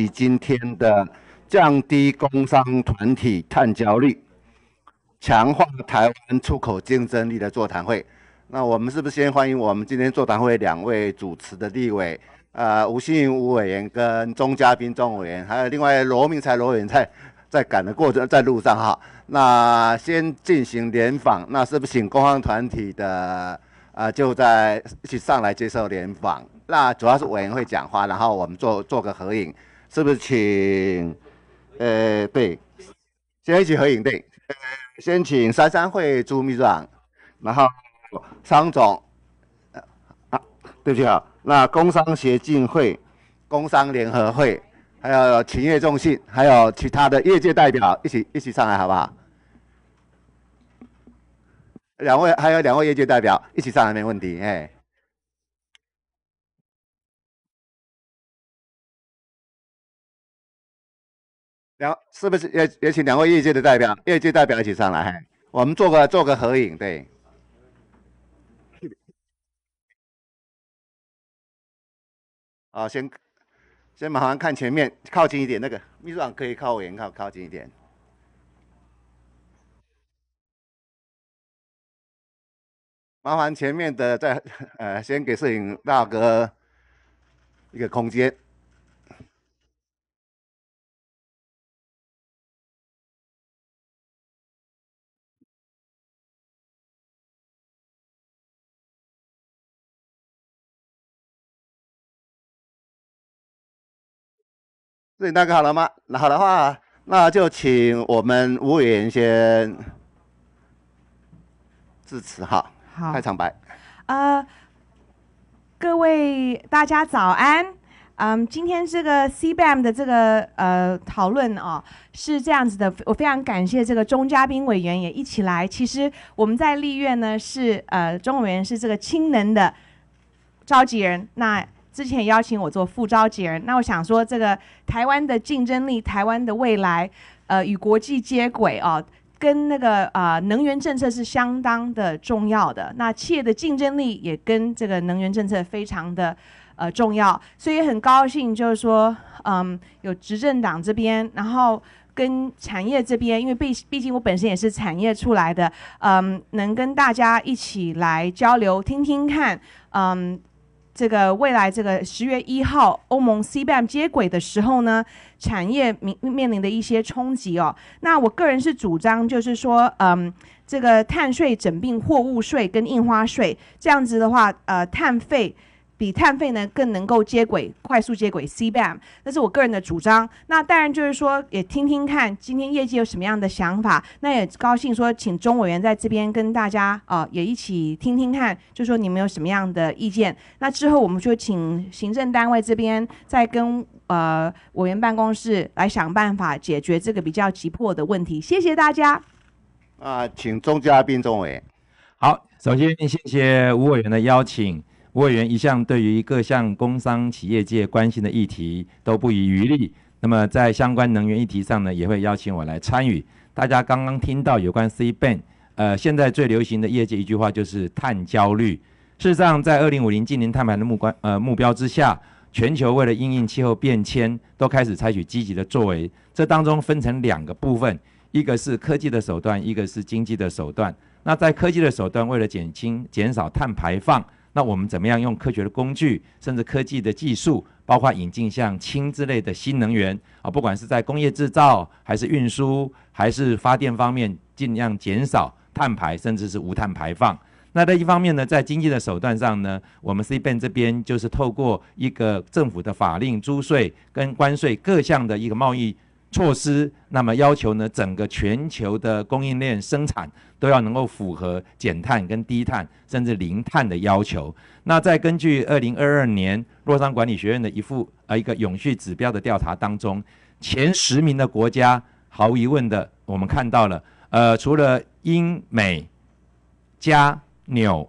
以今天的降低工商团体碳交率、强化台湾出口竞争力的座谈会，那我们是不是先欢迎我们今天座谈会两位主持的立委啊，吴新盈吴委员跟钟嘉宾钟委员，还有另外罗明才罗委员在在赶的过程在路上哈。那先进行联访，那是不是请工商团体的啊就在一起上来接受联访？那主要是委员会讲话，然后我们做做个合影。是不是请，呃，对，先一起合影对，呃，先请三三会朱秘书长，然后商总，啊，对不起啊，那工商协进会、工商联合会，还有企业众信，还有其他的业界代表一起一起上来好不好？两位还有两位业界代表一起上来没问题，哎。两是不是也也请两位业界的代表，业界代表一起上来，我们做个做个合影。对，好，先先麻烦看前面，靠近一点。那个秘书长可以靠我眼靠靠近一点，麻烦前面的在呃，先给摄影大哥一个空间。李那个好了吗？那好的话，那就请我们吴委员先致辞哈，开场白。呃，各位大家早安。嗯，今天这个 CBA 的这个呃讨论哦是这样子的，我非常感谢这个中嘉宾委员也一起来。其实我们在立院呢是呃中委员是这个氢能的召集人，那。之前邀请我做副召集人，那我想说，这个台湾的竞争力、台湾的未来，呃，与国际接轨哦，跟那个啊能源政策是相当的重要的。那企业的竞争力也跟这个能源政策非常的呃重要，所以很高兴，就是说，嗯，有执政党这边，然后跟产业这边，因为毕毕竟我本身也是产业出来的，嗯，能跟大家一起来交流，听听看，嗯。这个未来这个十月一号欧盟 CBAM 接轨的时候呢，产业面面临的一些冲击哦。那我个人是主张，就是说，嗯，这个碳税、整并货物税跟印花税这样子的话，呃，碳费。比碳费呢更能够接轨，快速接轨 C b a m 那是我个人的主张。那当然就是说，也听听看今天业界有什么样的想法。那也高兴说，请钟委员在这边跟大家啊，也一起听听看，就说你们有什么样的意见。那之后我们就请行政单位这边再跟呃委员办公室来想办法解决这个比较急迫的问题。谢谢大家。啊，请钟嘉宾、钟委。好，首先谢谢吴委员的邀请。委员一向对于各项工商企业界关心的议题都不遗余力。那么在相关能源议题上呢，也会邀请我来参与。大家刚刚听到有关 C band，呃，现在最流行的业界一句话就是“碳焦虑”。事实上，在二零五零近零碳排的目呃目标之下，全球为了应应气候变迁，都开始采取积极的作为。这当中分成两个部分，一个是科技的手段，一个是经济的手段。那在科技的手段，为了减轻减少碳排放。那我们怎么样用科学的工具，甚至科技的技术，包括引进像氢之类的新能源啊，不管是在工业制造、还是运输、还是发电方面，尽量减少碳排，甚至是无碳排放。那在一方面呢，在经济的手段上呢，我们 c b 这边就是透过一个政府的法令、租税跟关税各项的一个贸易措施，那么要求呢，整个全球的供应链生产。都要能够符合减碳、跟低碳，甚至零碳的要求。那再根据二零二二年洛桑管理学院的一副呃一个永续指标的调查当中，前十名的国家，毫无疑问的，我们看到了，呃，除了英美、加纽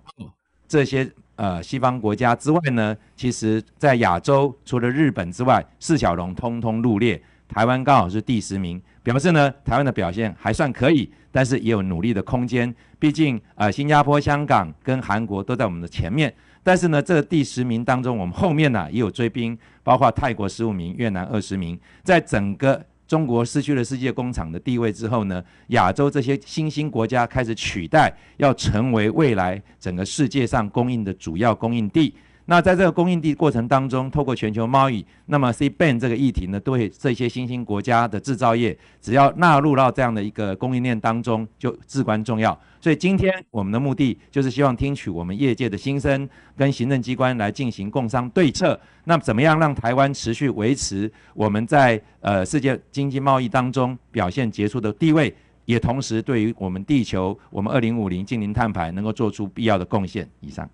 这些呃西方国家之外呢，其实在亚洲，除了日本之外，四小龙通通入列，台湾刚好是第十名。表示呢，台湾的表现还算可以，但是也有努力的空间。毕竟啊，新加坡、香港跟韩国都在我们的前面。但是呢，这第十名当中，我们后面呢也有追兵，包括泰国十五名、越南二十名。在整个中国失去了世界工厂的地位之后呢，亚洲这些新兴国家开始取代，要成为未来整个世界上供应的主要供应地。那在这个供应地过程当中，透过全球贸易，那么 C ban 这个议题呢，对这些新兴国家的制造业，只要纳入到这样的一个供应链当中，就至关重要。所以今天我们的目的就是希望听取我们业界的心声，跟行政机关来进行共商对策。那怎么样让台湾持续维持我们在呃世界经济贸易当中表现杰出的地位，也同时对于我们地球，我们二零五零近零碳排能够做出必要的贡献？以上。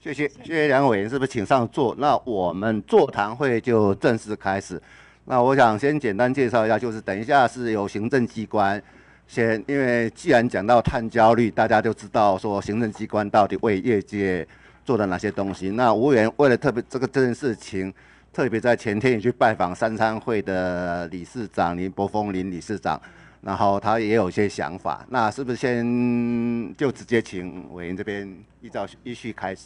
谢谢，谢谢梁委员，是不是请上座？那我们座谈会就正式开始。那我想先简单介绍一下，就是等一下是有行政机关先，因为既然讲到碳焦虑，大家就知道说行政机关到底为业界做了哪些东西。那委员为了特别这个这件事情，特别在前天也去拜访三餐会的理事长林柏峰林理事长，然后他也有一些想法。那是不是先就直接请委员这边依照依序开始？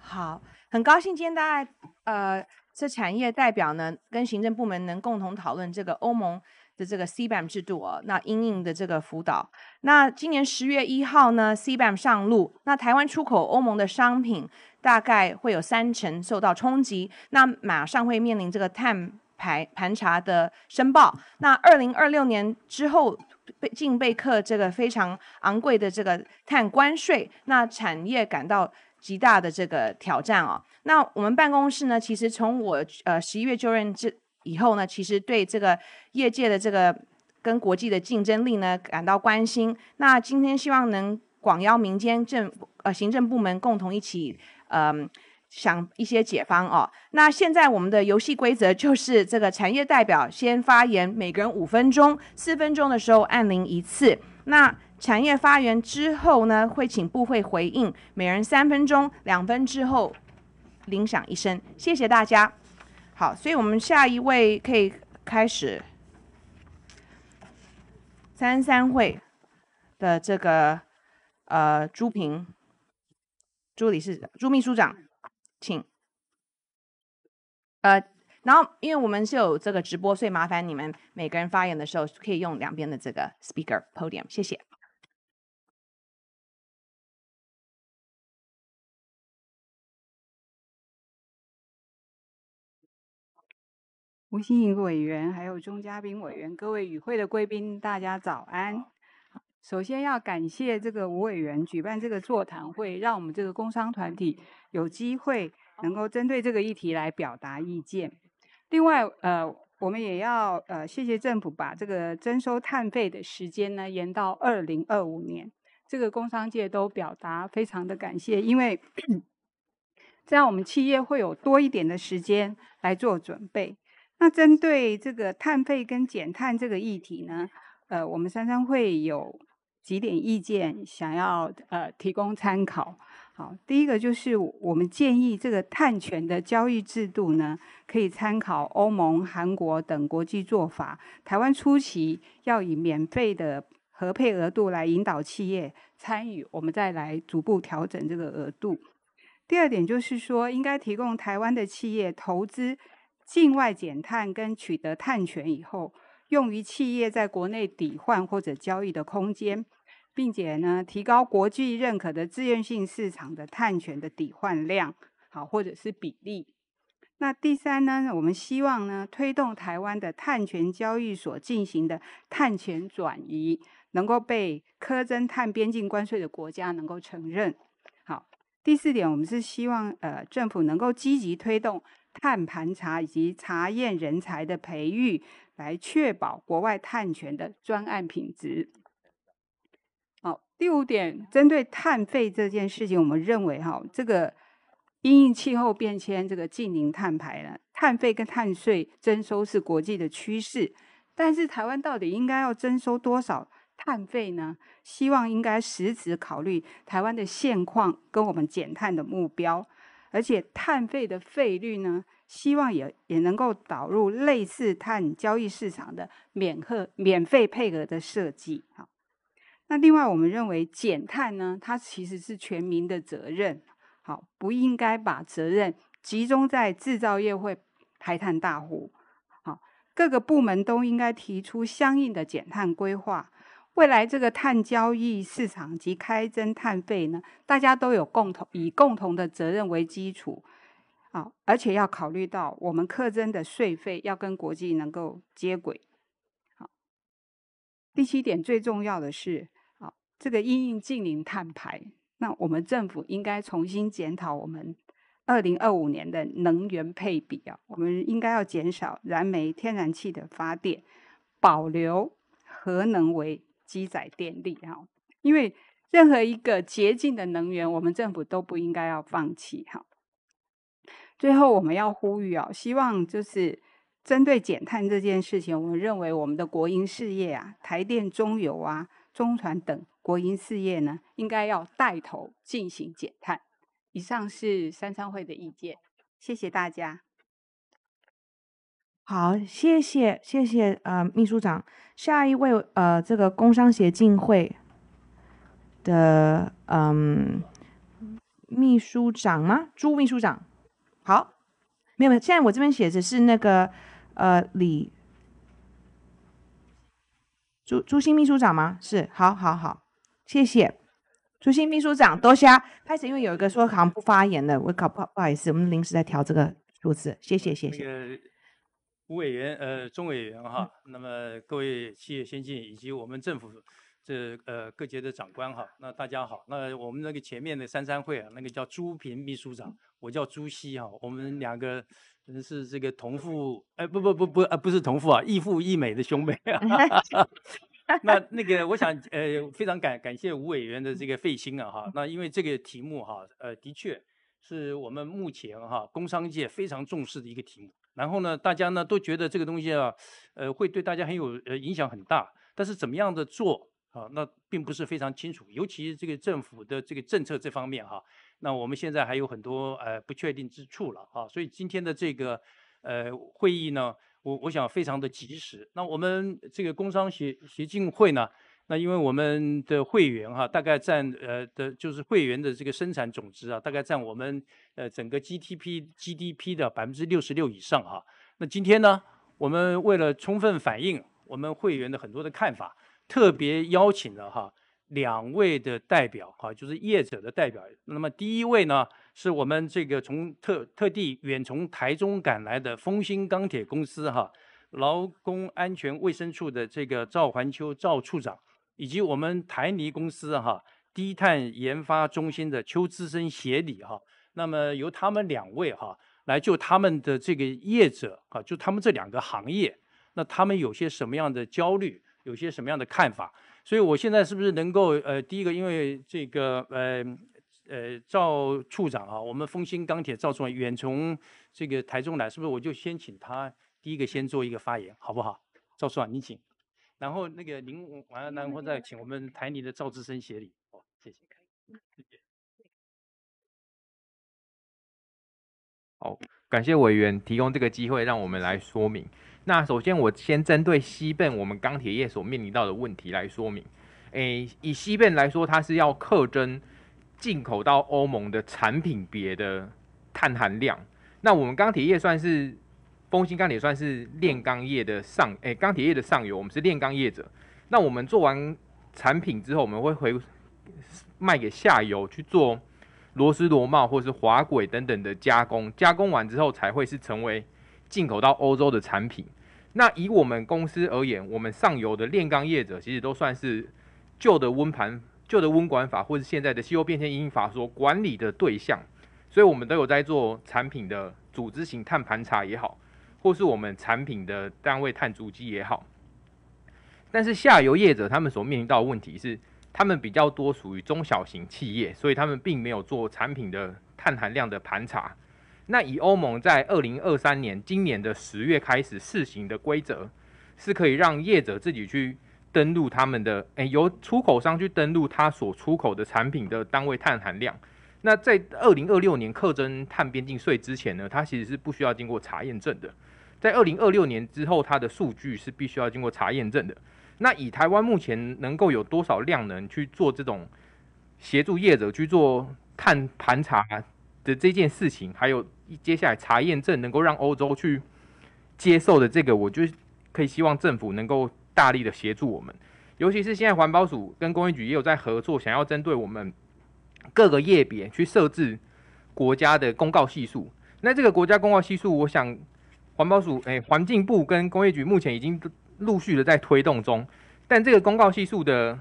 好，很高兴今天大家，呃，这产业代表呢跟行政部门能共同讨论这个欧盟的这个 CBA 制度哦，那相应的这个辅导。那今年十月一号呢，CBA 上路，那台湾出口欧盟的商品大概会有三成受到冲击，那马上会面临这个碳排盘查的申报。那二零二六年之后被竟被克这个非常昂贵的这个碳关税，那产业感到。极大的这个挑战哦，那我们办公室呢，其实从我呃十一月就任这以后呢，其实对这个业界的这个跟国际的竞争力呢感到关心。那今天希望能广邀民间政呃行政部门共同一起呃想一些解方哦。那现在我们的游戏规则就是这个产业代表先发言，每个人五分钟，四分钟的时候按铃一次。那产业发言之后呢，会请部会回应，每人三分钟，两分之后铃响一声，谢谢大家。好，所以我们下一位可以开始三三会的这个呃朱平朱理事长朱秘书长，请呃，然后因为我们是有这个直播，所以麻烦你们每个人发言的时候可以用两边的这个 speaker podium，谢谢。吴新颖委员，还有钟嘉宾委员，各位与会的贵宾，大家早安。首先要感谢这个吴委员举办这个座谈会，让我们这个工商团体有机会能够针对这个议题来表达意见。另外，呃，我们也要呃谢谢政府把这个征收碳费的时间呢延到二零二五年。这个工商界都表达非常的感谢，因为这 样我们企业会有多一点的时间来做准备。那针对这个碳费跟减碳这个议题呢，呃，我们三三会有几点意见想要呃提供参考。好，第一个就是我们建议这个碳权的交易制度呢，可以参考欧盟、韩国等国际做法。台湾初期要以免费的核配额度来引导企业参与，我们再来逐步调整这个额度。第二点就是说，应该提供台湾的企业投资。境外减碳跟取得碳权以后，用于企业在国内抵换或者交易的空间，并且呢，提高国际认可的自愿性市场的碳权的抵换量，好或者是比例。那第三呢，我们希望呢，推动台湾的碳权交易所进行的碳权转移，能够被苛征碳边境关税的国家能够承认。好，第四点，我们是希望呃政府能够积极推动。碳盘查以及查验人才的培育，来确保国外碳权的专案品质。好，第五点，针对碳费这件事情，我们认为哈，这个因应气候变迁，这个近零碳排呢，碳费跟碳税征收是国际的趋势，但是台湾到底应该要征收多少碳费呢？希望应该实质考虑台湾的现况跟我们减碳的目标。而且碳费的费率呢，希望也也能够导入类似碳交易市场的免客免费配额的设计。好，那另外我们认为减碳呢，它其实是全民的责任。好，不应该把责任集中在制造业会排碳大户。好，各个部门都应该提出相应的减碳规划。未来这个碳交易市场及开征碳费呢，大家都有共同以共同的责任为基础，啊，而且要考虑到我们课征的税费要跟国际能够接轨。好，第七点最重要的是，好这个应近零碳排，那我们政府应该重新检讨我们二零二五年的能源配比啊，我们应该要减少燃煤、天然气的发电，保留核能为。积载电力哈，因为任何一个洁净的能源，我们政府都不应该要放弃哈。最后，我们要呼吁哦，希望就是针对减碳这件事情，我们认为我们的国营事业啊，台电、中油啊、中船等国营事业呢，应该要带头进行减碳。以上是三商会的意见，谢谢大家。好，谢谢谢谢，呃，秘书长，下一位，呃，这个工商协进会的，嗯，秘书长吗？朱秘书长，好，没有没有，现在我这边写着是那个，呃，李朱朱新秘书长吗？是，好，好，好，谢谢朱新秘书长，多谢，开始因为有一个说好像不发言的，我搞不好不好意思，我们临时在调这个数字，谢谢，谢谢。吴委员，呃，钟委员哈，那么各位企业先进以及我们政府这呃各界的长官哈，那大家好，那我们那个前面的三三会啊，那个叫朱平秘书长，我叫朱熹哈，我们两个是这个同父哎不不不不啊不是同父啊异父异母的兄妹啊。那那个我想呃非常感感谢吴委员的这个费心啊哈，那因为这个题目哈呃的确是我们目前哈工商界非常重视的一个题目。然后呢，大家呢都觉得这个东西啊，呃，会对大家很有呃影响很大，但是怎么样的做啊，那并不是非常清楚，尤其这个政府的这个政策这方面哈，那我们现在还有很多呃不确定之处了啊，所以今天的这个呃会议呢，我我想非常的及时。那我们这个工商协协进会呢？那因为我们的会员哈，大概占呃的，就是会员的这个生产总值啊，大概占我们呃整个 GTP GDP 的百分之六十六以上哈。那今天呢，我们为了充分反映我们会员的很多的看法，特别邀请了哈两位的代表哈，就是业者的代表。那么第一位呢，是我们这个从特特地远从台中赶来的丰兴钢铁公司哈劳工安全卫生处的这个赵环秋赵处长。以及我们台泥公司哈低碳研发中心的邱资深协理哈，那么由他们两位哈来就他们的这个业者啊，就他们这两个行业，那他们有些什么样的焦虑，有些什么样的看法？所以我现在是不是能够呃，第一个，因为这个呃呃赵处长啊，我们丰兴钢铁赵处长远从这个台中来，是不是我就先请他第一个先做一个发言，好不好？赵处长，你请。然后那个您完了，然后再请我们台里的赵志生协理。好，谢谢。好，感谢委员提供这个机会，让我们来说明。那首先我先针对西本我们钢铁业所面临到的问题来说明。诶，以西本来说，它是要克征进口到欧盟的产品别的碳含量。那我们钢铁业算是。镀锌钢铁算是炼钢业的上，诶，钢铁业的上游。我们是炼钢业者，那我们做完产品之后，我们会回卖给下游去做螺丝、螺帽或是滑轨等等的加工。加工完之后，才会是成为进口到欧洲的产品。那以我们公司而言，我们上游的炼钢业者其实都算是旧的温盘、旧的温管法，或是现在的气候变迁因法所管理的对象，所以我们都有在做产品的组织型碳盘查也好。或是我们产品的单位碳足迹也好，但是下游业者他们所面临到问题是，他们比较多属于中小型企业，所以他们并没有做产品的碳含量的盘查。那以欧盟在二零二三年今年的十月开始试行的规则，是可以让业者自己去登录他们的，哎，由出口商去登录他所出口的产品的单位碳含量。那在二零二六年课征碳边境税之前呢，它其实是不需要经过查验证的。在二零二六年之后，它的数据是必须要经过查验证的。那以台湾目前能够有多少量能去做这种协助业者去做碳盘查的这件事情，还有接下来查验证能够让欧洲去接受的这个，我就可以希望政府能够大力的协助我们。尤其是现在环保署跟工业局也有在合作，想要针对我们各个业别去设置国家的公告系数。那这个国家公告系数，我想。环保署、哎，环境部跟工业局目前已经陆续的在推动中，但这个公告系数的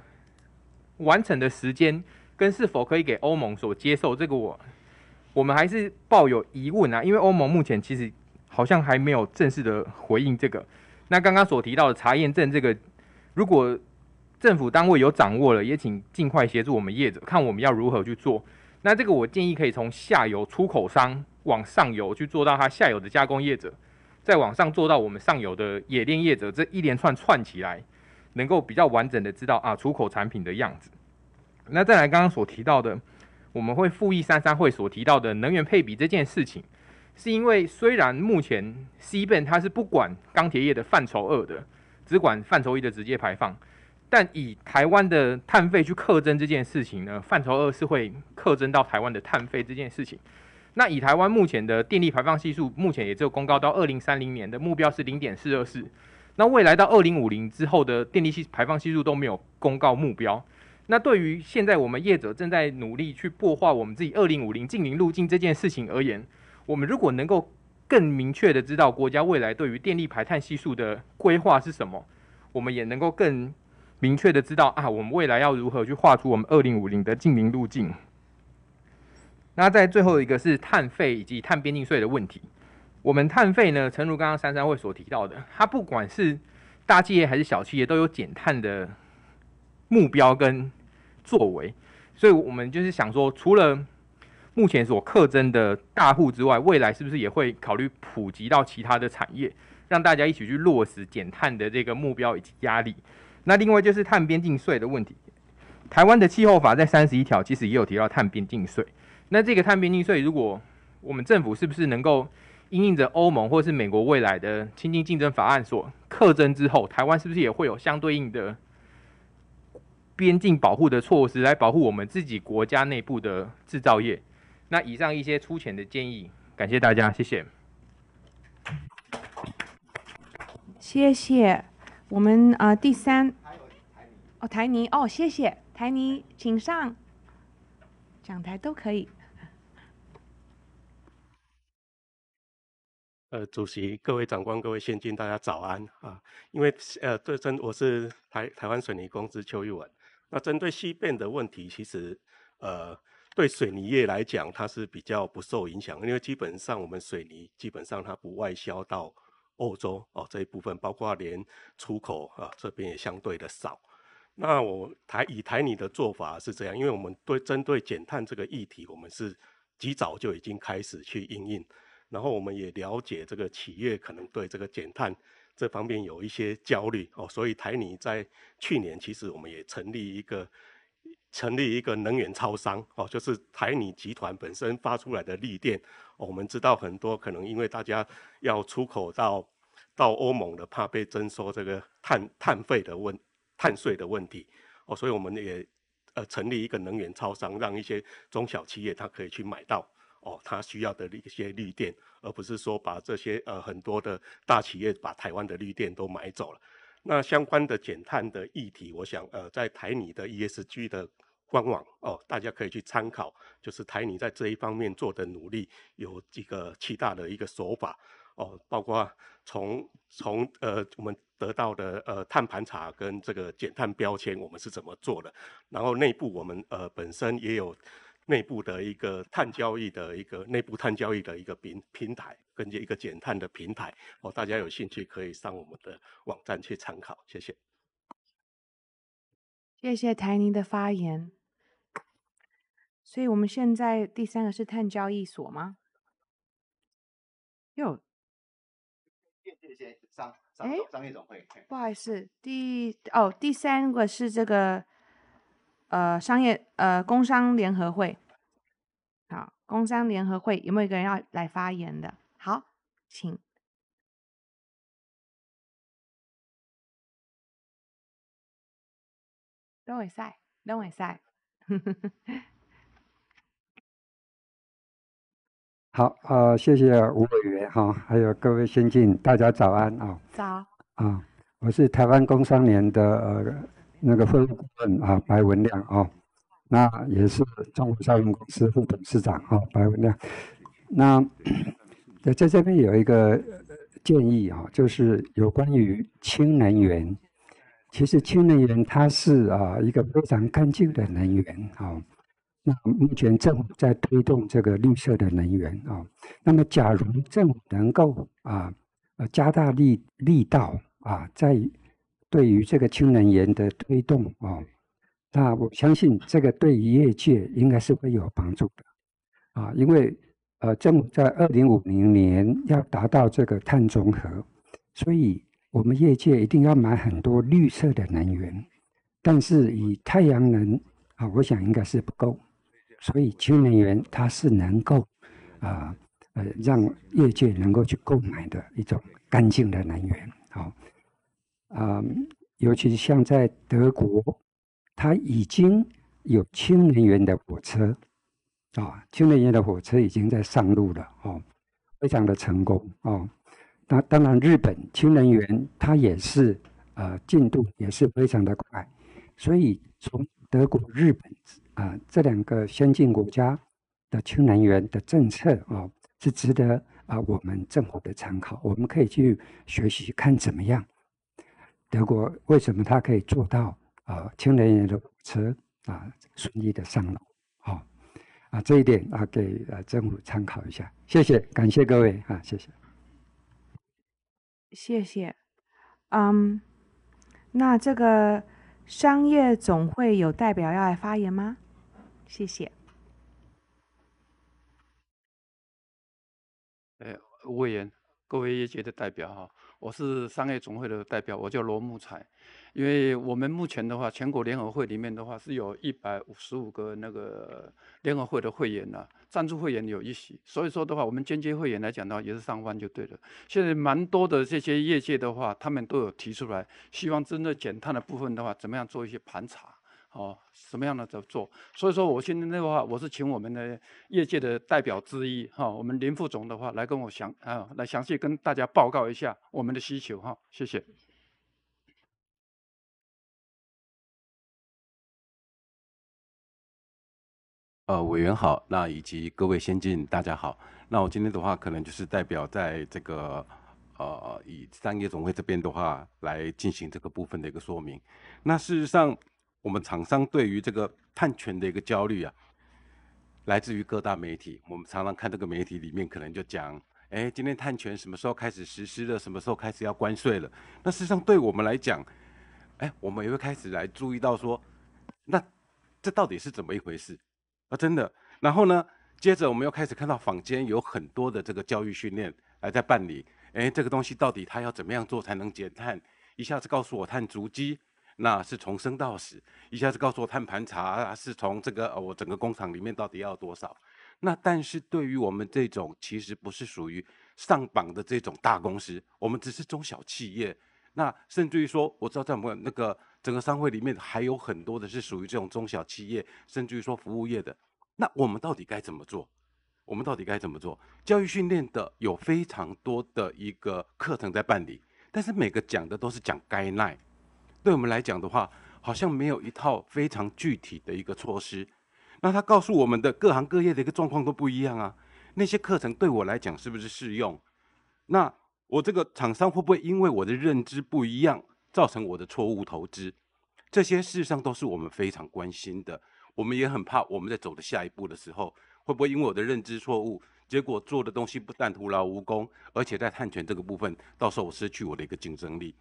完成的时间跟是否可以给欧盟所接受，这个我我们还是抱有疑问啊。因为欧盟目前其实好像还没有正式的回应这个。那刚刚所提到的查验证这个，如果政府单位有掌握了，也请尽快协助我们业者，看我们要如何去做。那这个我建议可以从下游出口商往上游去做到它下游的加工业者。再往上做到我们上游的冶炼业者，这一连串串起来，能够比较完整的知道啊出口产品的样子。那再来刚刚所提到的，我们会复议三三会所提到的能源配比这件事情，是因为虽然目前 C 盘它是不管钢铁业的范畴二的，只管范畴一的直接排放，但以台湾的碳费去克征这件事情呢，范畴二是会克征到台湾的碳费这件事情。那以台湾目前的电力排放系数，目前也只有公告到二零三零年的目标是零点四二四，那未来到二零五零之后的电力系排放系数都没有公告目标。那对于现在我们业者正在努力去破化我们自己二零五零净零路径这件事情而言，我们如果能够更明确的知道国家未来对于电力排碳系数的规划是什么，我们也能够更明确的知道啊，我们未来要如何去画出我们二零五零的净零路径。那在最后一个是碳费以及碳边境税的问题。我们碳费呢，诚如刚刚珊珊会所提到的，它不管是大企业还是小企业都有减碳的目标跟作为。所以我们就是想说，除了目前所克征的大户之外，未来是不是也会考虑普及到其他的产业，让大家一起去落实减碳的这个目标以及压力？那另外就是碳边境税的问题。台湾的气候法在三十一条其实也有提到碳边境税。那这个碳边境税，如果我们政府是不是能够应应着欧盟或是美国未来的《亲近竞争法案》所特征之后，台湾是不是也会有相对应的边境保护的措施来保护我们自己国家内部的制造业？那以上一些粗浅的建议，感谢大家，谢谢。谢谢我们啊，第三哦，台尼哦，谢谢台尼，请上讲台都可以。呃，主席，各位长官，各位先进，大家早安啊！因为呃，对，针我是台台湾水泥公司邱玉文。那针对西变的问题，其实呃，对水泥业来讲，它是比较不受影响，因为基本上我们水泥基本上它不外销到欧洲哦这一部分，包括连出口啊这边也相对的少。那我台以台泥的做法是这样，因为我们对针对减碳这个议题，我们是极早就已经开始去应用。然后我们也了解这个企业可能对这个减碳这方面有一些焦虑哦，所以台泥在去年其实我们也成立一个成立一个能源超商哦，就是台泥集团本身发出来的利电哦。我们知道很多可能因为大家要出口到到欧盟的，怕被征收这个碳碳费的问碳税的问题哦，所以我们也呃成立一个能源超商，让一些中小企业它可以去买到。哦，它需要的一些绿电，而不是说把这些呃很多的大企业把台湾的绿电都买走了。那相关的减碳的议题，我想呃，在台泥的 ESG 的官网哦，大家可以去参考，就是台泥在这一方面做的努力有几个七大的一个手法哦，包括从从呃我们得到的呃碳盘查跟这个减碳标签，我们是怎么做的，然后内部我们呃本身也有。内部的一个碳交易的一个内部碳交易的一个平平台，跟这一个减碳的平台哦，大家有兴趣可以上我们的网站去参考，谢谢。谢谢台尼的发言。所以我们现在第三个是碳交易所吗？哟，谢谢商商哎，上总会。不好意思，第哦，第三个是这个。呃，商业呃，工商联合会，好，工商联合会有没有一个人要来发言的？好，请，邓伟赛，邓伟赛，好呃，谢谢吴委员哈，还有各位先进，大家早安啊，早，啊，我是台湾工商联的呃。那个分务顾问啊，白文亮啊，那也是中国教育公司副董事长啊，白文亮。那 在在这边有一个建议啊，就是有关于氢能源。其实氢能源它是啊一个非常干净的能源啊。那目前政府在推动这个绿色的能源啊。那么假如政府能够啊，加大力力道啊，在对于这个氢能源的推动哦，那我相信这个对于业界应该是会有帮助的啊，因为呃，政府在二零五零年要达到这个碳中和，所以我们业界一定要买很多绿色的能源，但是以太阳能啊，我想应该是不够，所以氢能源它是能够啊呃让业界能够去购买的一种干净的能源好。啊，尤其是像在德国，它已经有氢能源的火车，啊，氢能源的火车已经在上路了，哦，非常的成功，哦，那当然，日本氢能源它也是呃进度也是非常的快，所以从德国、日本啊这两个先进国家的氢能源的政策，哦，是值得啊我们政府的参考，我们可以去学习看怎么样。德国为什么它可以做到啊？氢人源的车啊，顺利的上楼，好啊，这一点啊，给呃政府参考一下。谢谢，感谢各位啊，谢谢。谢谢，嗯，那这个商业总会有代表要来发言吗？谢谢。哎，委员，各位业界的代表哈。我是商业总会的代表，我叫罗木才。因为我们目前的话，全国联合会里面的话是有一百五十五个那个联合会的会员呢，赞助会员有一席，所以说的话，我们间接会员来讲的话也是上万就对了。现在蛮多的这些业界的话，他们都有提出来，希望真的减碳的部分的话，怎么样做一些盘查。哦，什么样的在做？所以说，我现在的话，我是请我们的业界的代表之一，哈，我们林副总的话来跟我详啊，来详细跟大家报告一下我们的需求，哈，谢谢。呃，委员好，那以及各位先进大家好，那我今天的话，可能就是代表在这个呃，以商业总会这边的话来进行这个部分的一个说明。那事实上。我们厂商对于这个碳权的一个焦虑啊，来自于各大媒体。我们常常看这个媒体里面，可能就讲：哎，今天碳权什么时候开始实施了？什么时候开始要关税了？那事实上，对我们来讲，哎，我们也会开始来注意到说，那这到底是怎么一回事啊？真的。然后呢，接着我们又开始看到坊间有很多的这个教育训练来在办理：哎，这个东西到底它要怎么样做才能减碳？一下子告诉我碳足迹。那是从生到死，一下子告诉我碳盘查是从这个呃，我整个工厂里面到底要多少？那但是对于我们这种其实不是属于上榜的这种大公司，我们只是中小企业。那甚至于说，我知道在我们那个整个商会里面还有很多的是属于这种中小企业，甚至于说服务业的。那我们到底该怎么做？我们到底该怎么做？教育训练的有非常多的一个课程在办理，但是每个讲的都是讲该耐，对我们来讲的话，好像没有一套非常具体的一个措施。那他告诉我们的各行各业的一个状况都不一样啊。那些课程对我来讲是不是适用？那我这个厂商会不会因为我的认知不一样，造成我的错误投资？这些事实上都是我们非常关心的。我们也很怕，我们在走的下一步的时候，会不会因为我的认知错误，结果做的东西不但徒劳无功，而且在探权这个部分，到时候我失去我的一个竞争力。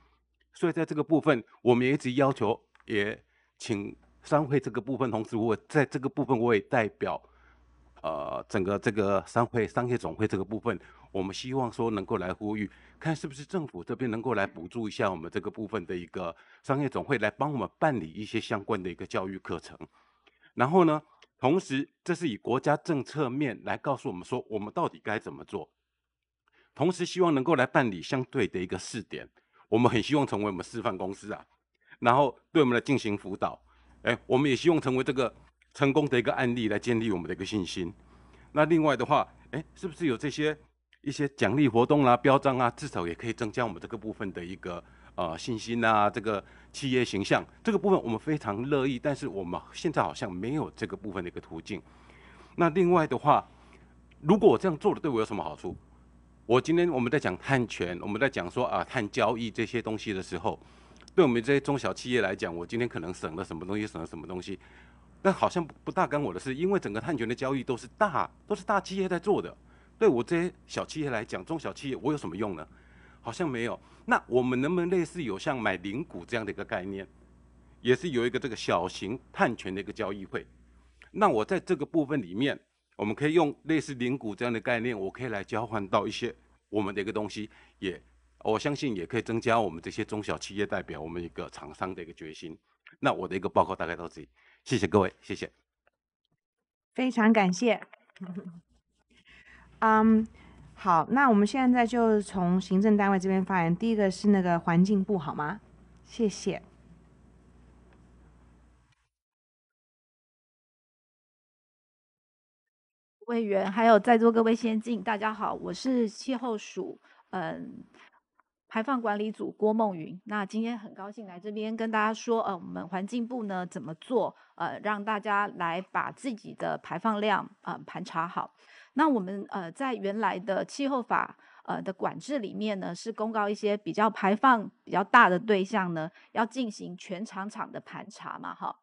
所以，在这个部分，我们也一直要求，也请商会这个部分。同时，我在这个部分，我也代表，呃，整个这个商会、商业总会这个部分，我们希望说能够来呼吁，看是不是政府这边能够来补助一下我们这个部分的一个商业总会，来帮我们办理一些相关的一个教育课程。然后呢，同时，这是以国家政策面来告诉我们说，我们到底该怎么做。同时，希望能够来办理相对的一个试点。我们很希望成为我们示范公司啊，然后对我们来进行辅导，哎，我们也希望成为这个成功的一个案例来建立我们的一个信心。那另外的话，哎，是不是有这些一些奖励活动啦、标章啊，至少也可以增加我们这个部分的一个呃信心啊，这个企业形象这个部分我们非常乐意，但是我们现在好像没有这个部分的一个途径。那另外的话，如果我这样做了，对我有什么好处？我今天我们在讲碳权，我们在讲说啊碳交易这些东西的时候，对我们这些中小企业来讲，我今天可能省了什么东西，省了什么东西，但好像不大跟我的事，因为整个碳权的交易都是大，都是大企业在做的，对我这些小企业来讲，中小企业我有什么用呢？好像没有。那我们能不能类似有像买零股这样的一个概念，也是有一个这个小型碳权的一个交易会？那我在这个部分里面。我们可以用类似零股这样的概念，我可以来交换到一些我们的一个东西，也我相信也可以增加我们这些中小企业代表我们一个厂商的一个决心。那我的一个报告大概到这里，谢谢各位，谢谢。非常感谢。嗯，好，那我们现在就从行政单位这边发言，第一个是那个环境部，好吗？谢谢。委员，还有在座各位先进，大家好，我是气候署嗯排放管理组郭梦云。那今天很高兴来这边跟大家说，呃，我们环境部呢怎么做，呃，让大家来把自己的排放量啊盘查好。那我们呃在原来的气候法呃的管制里面呢，是公告一些比较排放比较大的对象呢，要进行全厂厂的盘查嘛，哈。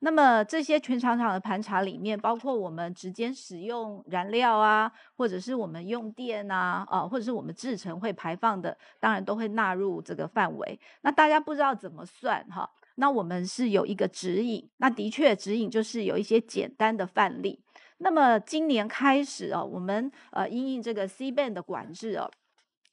那么这些全厂厂的盘查里面，包括我们直接使用燃料啊，或者是我们用电啊，啊，或者是我们制成会排放的，当然都会纳入这个范围。那大家不知道怎么算哈？那我们是有一个指引，那的确指引就是有一些简单的范例。那么今年开始哦，我们呃因应这个 C band 的管制哦。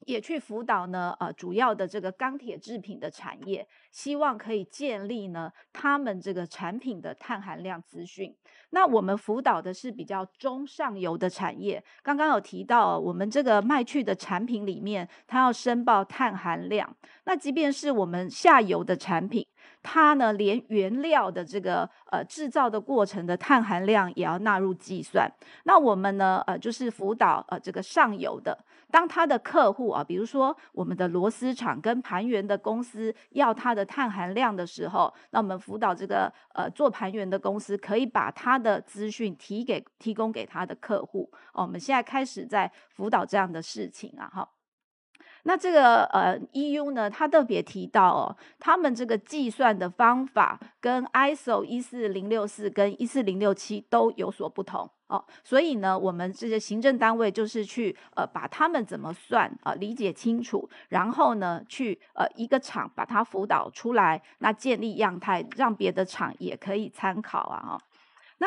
也去辅导呢，呃，主要的这个钢铁制品的产业，希望可以建立呢他们这个产品的碳含量资讯。那我们辅导的是比较中上游的产业。刚刚有提到，我们这个卖去的产品里面，它要申报碳含量。那即便是我们下游的产品，它呢，连原料的这个呃制造的过程的碳含量也要纳入计算。那我们呢，呃，就是辅导呃这个上游的，当他的客户啊，比如说我们的螺丝厂跟盘元的公司要它的碳含量的时候，那我们辅导这个呃做盘元的公司，可以把它。的资讯提给提供给他的客户哦，我们现在开始在辅导这样的事情啊，哈。那这个呃 EU 呢，它特别提到哦，他们这个计算的方法跟 ISO 一四零六四跟一四零六七都有所不同哦，所以呢，我们这些行政单位就是去呃把他们怎么算啊理解清楚，然后呢去呃一个厂把它辅导出来，那建立样态，让别的厂也可以参考啊，哈。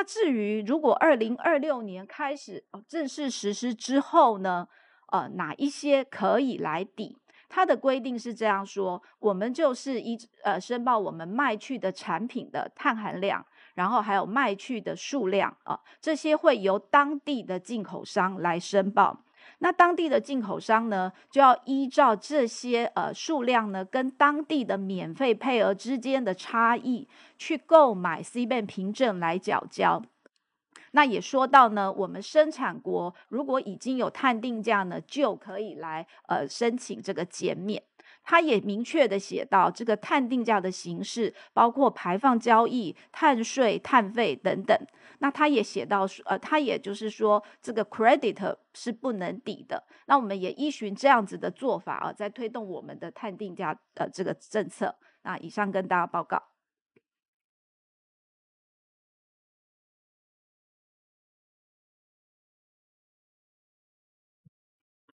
那至于如果二零二六年开始正式实施之后呢？呃，哪一些可以来抵？它的规定是这样说：我们就是一呃，申报我们卖去的产品的碳含量，然后还有卖去的数量啊，这些会由当地的进口商来申报。那当地的进口商呢，就要依照这些呃数量呢，跟当地的免费配额之间的差异，去购买 C 边凭证来缴交。那也说到呢，我们生产国如果已经有碳定价呢，就可以来呃申请这个减免。他也明确的写到，这个碳定价的形式包括排放交易、碳税、碳费等等。那他也写到，说，呃，他也就是说，这个 credit 是不能抵的。那我们也依循这样子的做法啊，在推动我们的碳定价呃这个政策。那以上跟大家报告。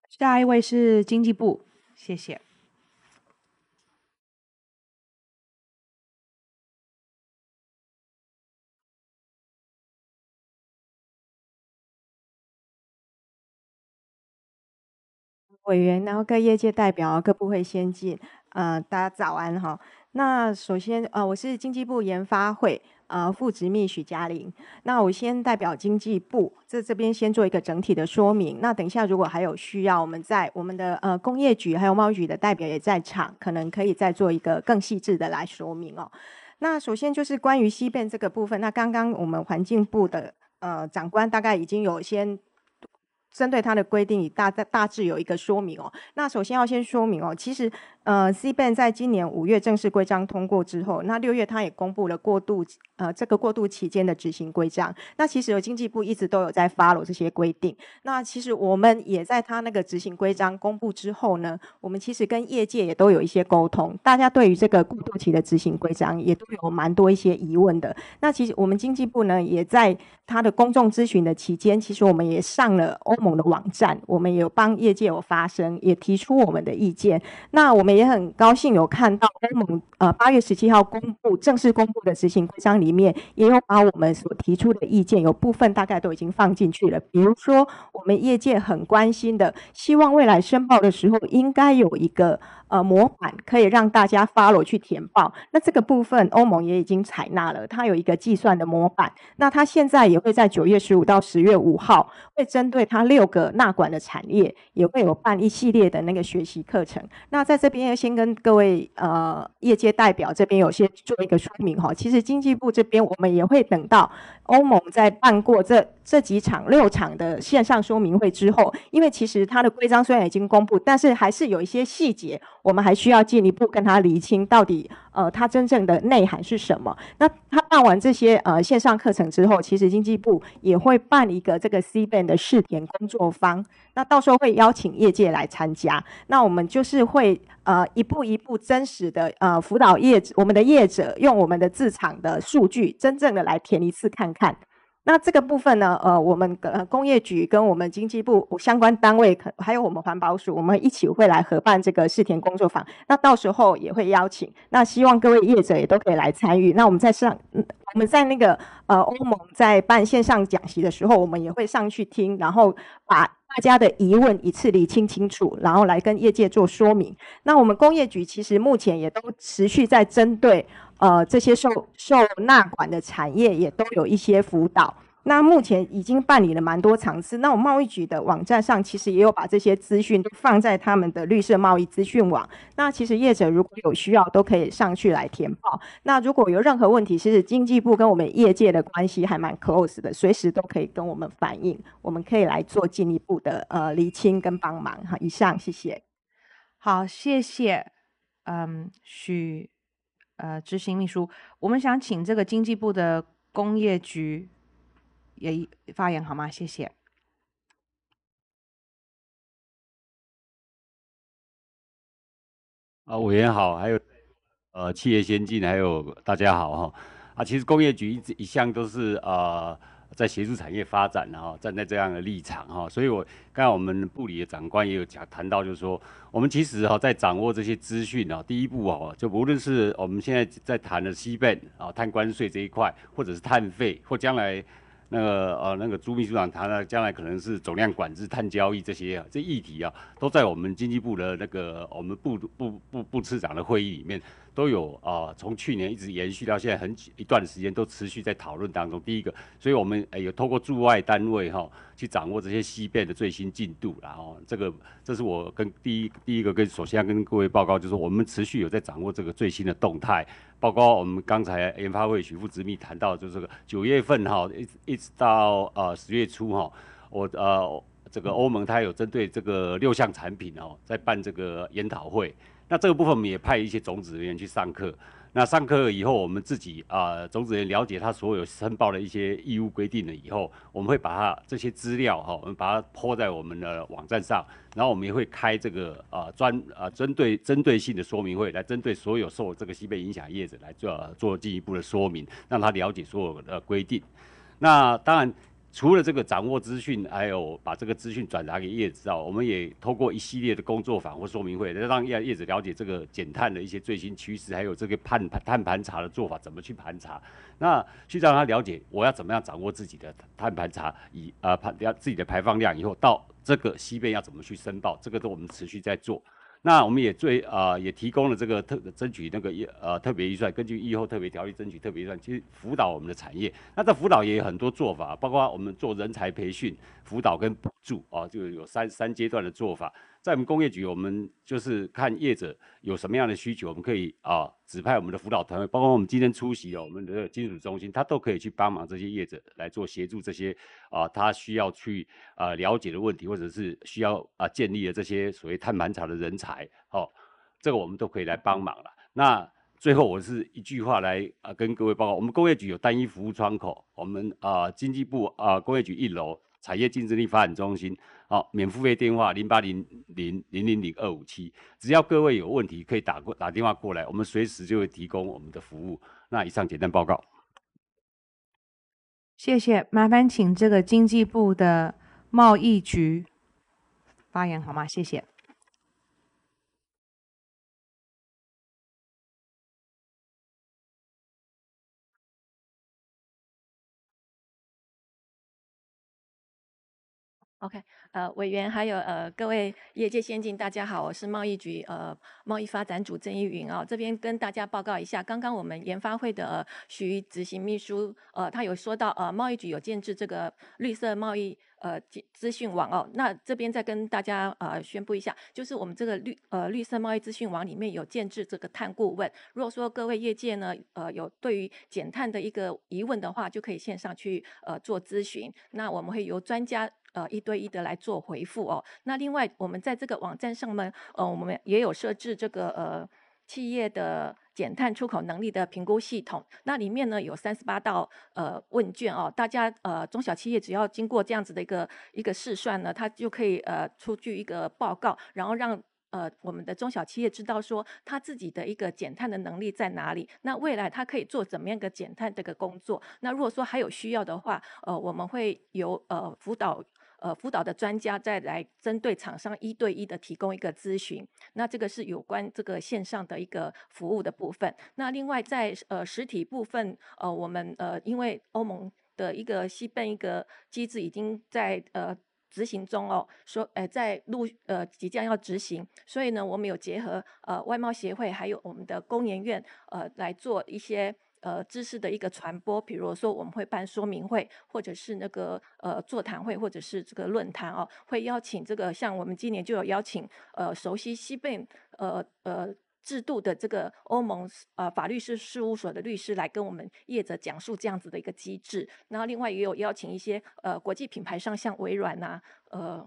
下一位是经济部，谢谢。委员，然后各业界代表、各部会先进，呃，大家早安哈。那首先，呃，我是经济部研发会，呃，副执秘许嘉玲。那我先代表经济部，这这边先做一个整体的说明。那等一下，如果还有需要，我们在我们的呃工业局还有贸易局的代表也在场，可能可以再做一个更细致的来说明哦。那首先就是关于西变这个部分，那刚刚我们环境部的呃长官大概已经有先。针对它的规定，大大致有一个说明哦。那首先要先说明哦，其实。呃，C band 在今年五月正式规章通过之后，那六月他也公布了过渡呃这个过渡期间的执行规章。那其实有经济部一直都有在 follow 这些规定。那其实我们也在他那个执行规章公布之后呢，我们其实跟业界也都有一些沟通。大家对于这个过渡期的执行规章也都有蛮多一些疑问的。那其实我们经济部呢，也在他的公众咨询的期间，其实我们也上了欧盟的网站，我们也有帮业界有发声，也提出我们的意见。那我们。也很高兴有看到欧盟呃八月十七号公布正式公布的执行规章里面，也有把我们所提出的意见，有部分大概都已经放进去了。比如说，我们业界很关心的，希望未来申报的时候应该有一个。呃，模板可以让大家 follow 去填报。那这个部分欧盟也已经采纳了，它有一个计算的模板。那它现在也会在九月十五到十月五号，会针对它六个纳管的产业，也会有办一系列的那个学习课程。那在这边要先跟各位呃业界代表这边有先做一个说明哈。其实经济部这边我们也会等到欧盟在办过这这几场六场的线上说明会之后，因为其实它的规章虽然已经公布，但是还是有一些细节。我们还需要进一步跟他厘清，到底呃，它真正的内涵是什么？那他办完这些呃线上课程之后，其实经济部也会办一个这个 C band 的试点工作坊，那到时候会邀请业界来参加。那我们就是会呃一步一步真实的呃辅导业我们的业者用我们的自场的数据，真正的来填一次看看。那这个部分呢？呃，我们呃工业局跟我们经济部相关单位，还有我们环保署，我们一起会来合办这个试田工作坊。那到时候也会邀请，那希望各位业者也都可以来参与。那我们在上，我们在那个呃欧盟在办线上讲习的时候，我们也会上去听，然后把大家的疑问一次理清清楚，然后来跟业界做说明。那我们工业局其实目前也都持续在针对。呃，这些受受纳管的产业也都有一些辅导。那目前已经办理了蛮多场次。那我贸易局的网站上其实也有把这些资讯都放在他们的绿色贸易资讯网。那其实业者如果有需要，都可以上去来填报。那如果有任何问题，其实经济部跟我们业界的关系还蛮 close 的，随时都可以跟我们反映，我们可以来做进一步的呃厘清跟帮忙。哈，以上，谢谢。好，谢谢。嗯，许。呃，执行秘书，我们想请这个经济部的工业局也发言，好吗？谢谢。啊，委员好，还有呃，企业先进，还有大家好哈。啊，其实工业局一直一向都是呃。在协助产业发展然后站在这样的立场哈，所以我刚才我们部里的长官也有讲谈到，就是说我们其实哈在掌握这些资讯啊，第一步哈就无论是我们现在在谈的西贝啊碳关税这一块，或者是碳费，或将来那个呃那个朱秘书长谈的将来可能是总量管制、碳交易这些啊这议题啊，都在我们经济部的那个我们部部部部次长的会议里面。都有啊，从去年一直延续到现在很一段时间，都持续在讨论当中。第一个，所以我们有透过驻外单位哈，去掌握这些西变的最新进度。然后，这个这是我跟第一第一个跟首先要跟各位报告，就是我们持续有在掌握这个最新的动态。包括我们刚才研发会徐副执秘谈到，就是这个九月份哈，一一直到呃十月初哈，我呃这个欧盟它有针对这个六项产品哦，在办这个研讨会。那这个部分我们也派一些种子人员去上课。那上课以后，我们自己啊，种子员了解他所有申报的一些义务规定了以后，我们会把他这些资料哈，我们把它铺在我们的网站上。然后我们也会开这个啊专啊针对针对性的说明会，来针对所有受这个西贝影响业者来做做进一步的说明，让他了解所有的规定。那当然。除了这个掌握资讯，还有把这个资讯转达给叶子哦。我们也透过一系列的工作坊或说明会，让叶子了解这个减碳的一些最新趋势，还有这个碳碳盘查的做法怎么去盘查，那去让他了解我要怎么样掌握自己的碳盘查以啊排要自己的排放量以后到这个西边要怎么去申报，这个都我们持续在做。那我们也最啊，也提供了这个特争取那个呃特别预算，根据以后特别条例争取特别预算去辅导我们的产业。那这辅导也有很多做法，包括我们做人才培训。辅导跟补助啊，就有三三阶段的做法。在我们工业局，我们就是看业者有什么样的需求，我们可以啊指派我们的辅导团队，包括我们今天出席哦，我们的金属中心，他都可以去帮忙这些业者来做协助这些啊，他需要去啊了解的问题，或者是需要啊建立的这些所谓碳盘查的人才，哦，这个我们都可以来帮忙了。那最后我是一句话来啊跟各位报告，我们工业局有单一服务窗口，我们啊经济部啊工业局一楼。产业竞争力发展中心，好，免付费电话零八零零零零零二五七，只要各位有问题可以打过打电话过来，我们随时就会提供我们的服务。那以上简单报告，谢谢，麻烦请这个经济部的贸易局发言好吗？谢谢。OK，呃，委员还有呃各位业界先进，大家好，我是贸易局呃贸易发展组郑一云哦，这边跟大家报告一下，刚刚我们研发会的徐执行秘书呃，他有说到呃贸易局有建制这个绿色贸易呃资讯网哦，那这边再跟大家呃宣布一下，就是我们这个绿呃绿色贸易资讯网里面有建制这个碳顾问，如果说各位业界呢呃有对于减碳的一个疑问的话，就可以线上去呃做咨询，那我们会由专家。呃，一对一的来做回复哦。那另外，我们在这个网站上面，呃，我们也有设置这个呃企业的减碳出口能力的评估系统。那里面呢有三十八道呃问卷哦。大家呃中小企业只要经过这样子的一个一个试算呢，它就可以呃出具一个报告，然后让呃我们的中小企业知道说他自己的一个减碳的能力在哪里。那未来他可以做怎么样的减碳这个工作？那如果说还有需要的话，呃，我们会有呃辅导。呃，辅导的专家再来针对厂商一对一的提供一个咨询，那这个是有关这个线上的一个服务的部分。那另外在呃实体部分，呃我们呃因为欧盟的一个西奔一个机制已经在呃执行中哦，说呃在入呃即将要执行，所以呢我们有结合呃外贸协会还有我们的公研院呃来做一些。呃，知识的一个传播，比如说我们会办说明会，或者是那个呃座谈会，或者是这个论坛哦，会邀请这个像我们今年就有邀请呃熟悉西贝呃呃制度的这个欧盟呃法律师事务所的律师来跟我们业者讲述这样子的一个机制，然后另外也有邀请一些呃国际品牌上像微软呐呃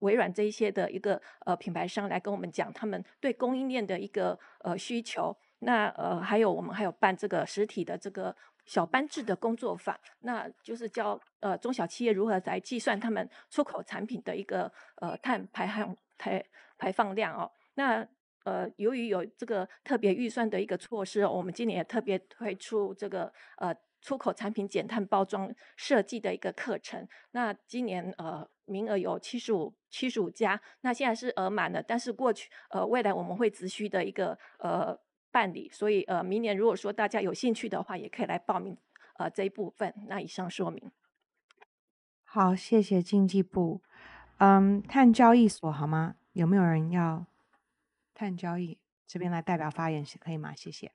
微软这一些的一个呃品牌商来跟我们讲他们对供应链的一个呃需求。那呃，还有我们还有办这个实体的这个小班制的工作坊，那就是教呃中小企业如何来计算他们出口产品的一个呃碳排放排排放量哦。那呃，由于有这个特别预算的一个措施哦，我们今年也特别推出这个呃出口产品减碳包装设计的一个课程。那今年呃，名额有七十五七十五家，那现在是额满了，但是过去呃未来我们会持续的一个呃。办理，所以呃，明年如果说大家有兴趣的话，也可以来报名呃这一部分。那以上说明。好，谢谢经济部。嗯，碳交易所好吗？有没有人要碳交易？这边来代表发言是可以吗？谢谢。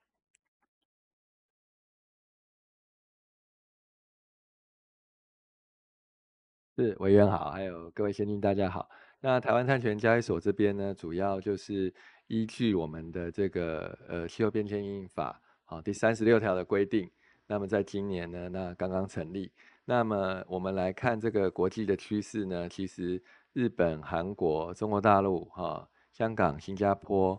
是委员好，还有各位先进大家好。那台湾碳权交易所这边呢，主要就是。依据我们的这个呃气候变迁应法啊第三十六条的规定，那么在今年呢，那刚刚成立。那么我们来看这个国际的趋势呢，其实日本、韩国、中国大陆、哈香港、新加坡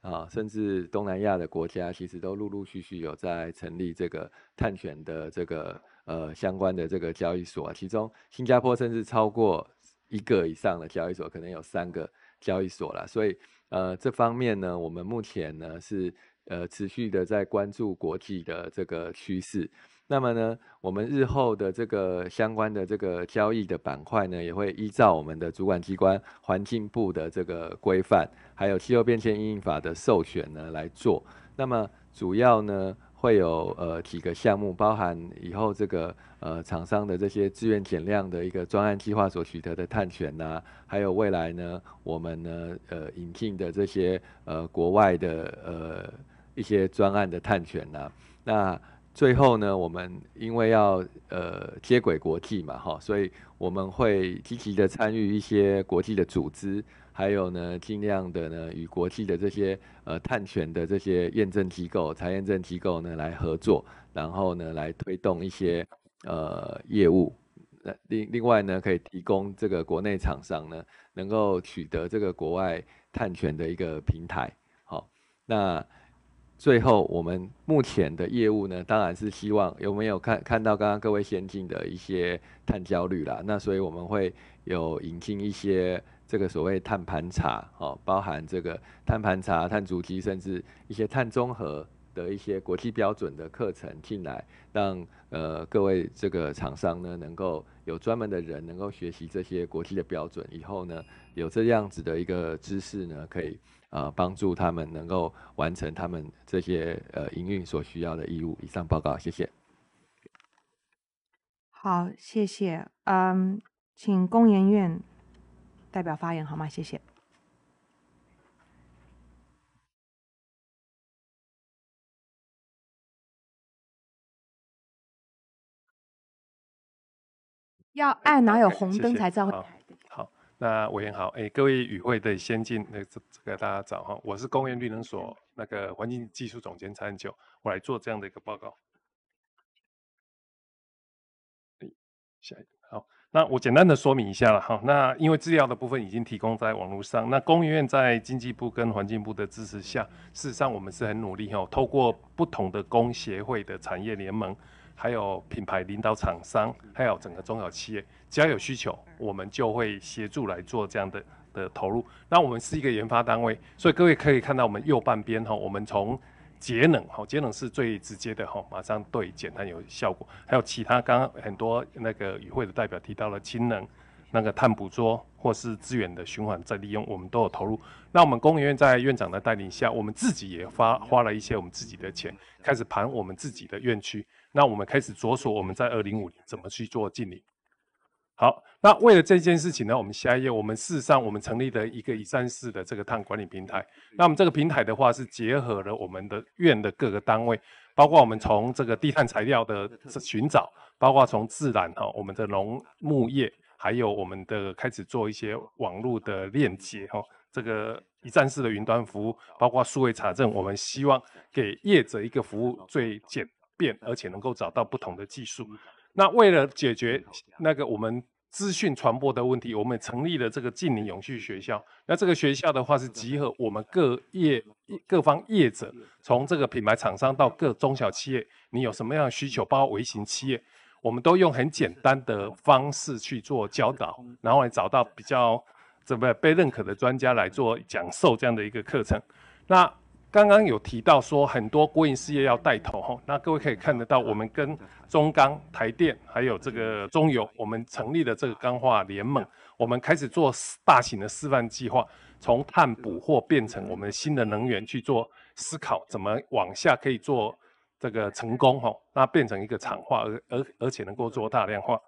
啊，甚至东南亚的国家，其实都陆陆续续有在成立这个碳权的这个呃相关的这个交易所其中新加坡甚至超过一个以上的交易所，可能有三个交易所了，所以。呃，这方面呢，我们目前呢是呃持续的在关注国际的这个趋势。那么呢，我们日后的这个相关的这个交易的板块呢，也会依照我们的主管机关环境部的这个规范，还有气候变迁应用法的授权呢来做。那么主要呢。会有呃几个项目，包含以后这个呃厂商的这些资源减量的一个专案计划所取得的碳权呐，还有未来呢我们呢呃引进的这些呃国外的呃一些专案的碳权呐。那最后呢，我们因为要呃接轨国际嘛哈，所以我们会积极的参与一些国际的组织。还有呢，尽量的呢，与国际的这些呃碳权的这些验证机构、查验证机构呢来合作，然后呢来推动一些呃业务。那另另外呢，可以提供这个国内厂商呢能够取得这个国外碳权的一个平台。好，那最后我们目前的业务呢，当然是希望有没有看看到刚刚各位先进的一些碳焦虑啦。那所以我们会有引进一些。这个所谓碳盘查，哦，包含这个碳盘查、碳足迹，甚至一些碳综合的一些国际标准的课程进来，让呃各位这个厂商呢，能够有专门的人能够学习这些国际的标准，以后呢，有这样子的一个知识呢，可以啊帮助他们能够完成他们这些呃营运所需要的义务。以上报告，谢谢。好，谢谢。嗯，请工研院。代表发言好吗？谢谢。要爱哪有红灯才照？好，那委员好，哎，各位与会的先进，那这个大家早哈，我是公园绿能所那个环境技术总监蔡安九，我来做这样的一个报告。下一个。那我简单的说明一下了哈。那因为资料的部分已经提供在网络上，那工研院在经济部跟环境部的支持下，事实上我们是很努力哈。透过不同的工协会的产业联盟，还有品牌领导厂商，还有整个中小企业，只要有需求，我们就会协助来做这样的的投入。那我们是一个研发单位，所以各位可以看到我们右半边哈，我们从。节能，好，节能是最直接的，哈，马上对减碳有效果。还有其他，刚刚很多那个与会的代表提到了氢能、那个碳捕捉或是资源的循环再利用，我们都有投入。那我们工研院在院长的带领下，我们自己也发花了一些我们自己的钱，开始盘我们自己的院区。那我们开始着手我们在二零五零怎么去做净零。好，那为了这件事情呢，我们下一页，我们事实上我们成立了一个一站式的这个碳管理平台。那我们这个平台的话是结合了我们的院的各个单位，包括我们从这个低碳材料的寻找，包括从自然哈，我们的农牧业，还有我们的开始做一些网络的链接哈，这个一站式的云端服务，包括数位查证，我们希望给业者一个服务最简便，而且能够找到不同的技术。那为了解决那个我们。资讯传播的问题，我们成立了这个近宁永续学校。那这个学校的话，是集合我们各业各方业者，从这个品牌厂商到各中小企业，你有什么样的需求，包括微型企业，我们都用很简单的方式去做教导，然后来找到比较怎么被认可的专家来做讲授这样的一个课程。那刚刚有提到说很多国营事业要带头吼，那各位可以看得到，我们跟中钢、台电还有这个中油，我们成立了这个钢化联盟，我们开始做大型的示范计划，从碳捕获变成我们新的能源去做思考，怎么往下可以做这个成功哈，那变成一个厂化而而而且能够做大量化。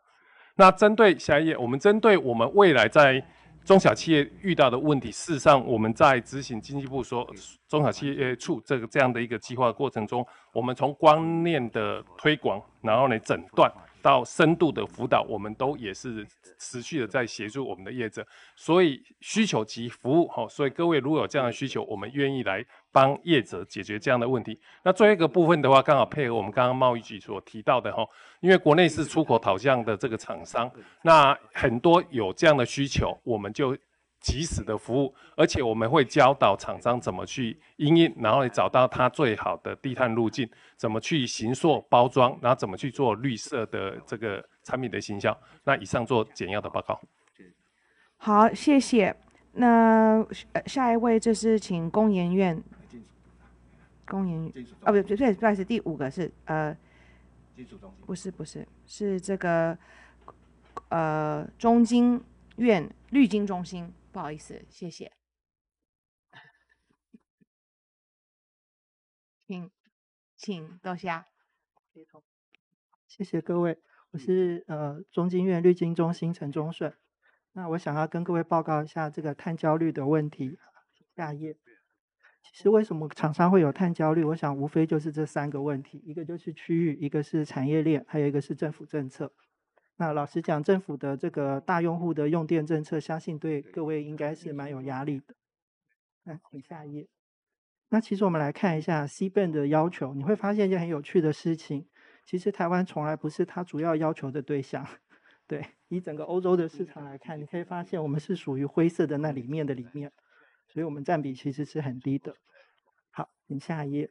那针对下一页，我们针对我们未来在。中小企业遇到的问题，事实上我们在执行经济部说中小企业处这个这样的一个计划过程中，我们从观念的推广，然后呢诊断。到深度的辅导，我们都也是持续的在协助我们的业者，所以需求及服务，哈，所以各位如果有这样的需求，我们愿意来帮业者解决这样的问题。那最后一个部分的话，刚好配合我们刚刚贸易局所提到的，哈，因为国内是出口导向的这个厂商，那很多有这样的需求，我们就。及时的服务，而且我们会教导厂商怎么去应用，然后也找到他最好的低碳路径，怎么去行硕包装，然后怎么去做绿色的这个产品的行销。那以上做简要的报告。好，谢谢。那呃，下一位就是请工研院。工研院啊，不对，不对，不好第五个是呃，中心不是不是是这个呃中经院绿金中心。不好意思，谢谢，请请坐下。谢谢各位，我是呃中金院绿金中心陈忠顺。那我想要跟各位报告一下这个碳焦虑的问题。下一页。其实为什么厂商会有碳焦虑？我想无非就是这三个问题：一个就是区域，一个是产业链，还有一个是政府政策。那老实讲，政府的这个大用户的用电政策，相信对各位应该是蛮有压力的。来，请下一页。那其实我们来看一下 C band 的要求，你会发现一件很有趣的事情。其实台湾从来不是它主要要求的对象。对，以整个欧洲的市场来看，你可以发现我们是属于灰色的那里面的里面，所以我们占比其实是很低的。好，请下一页。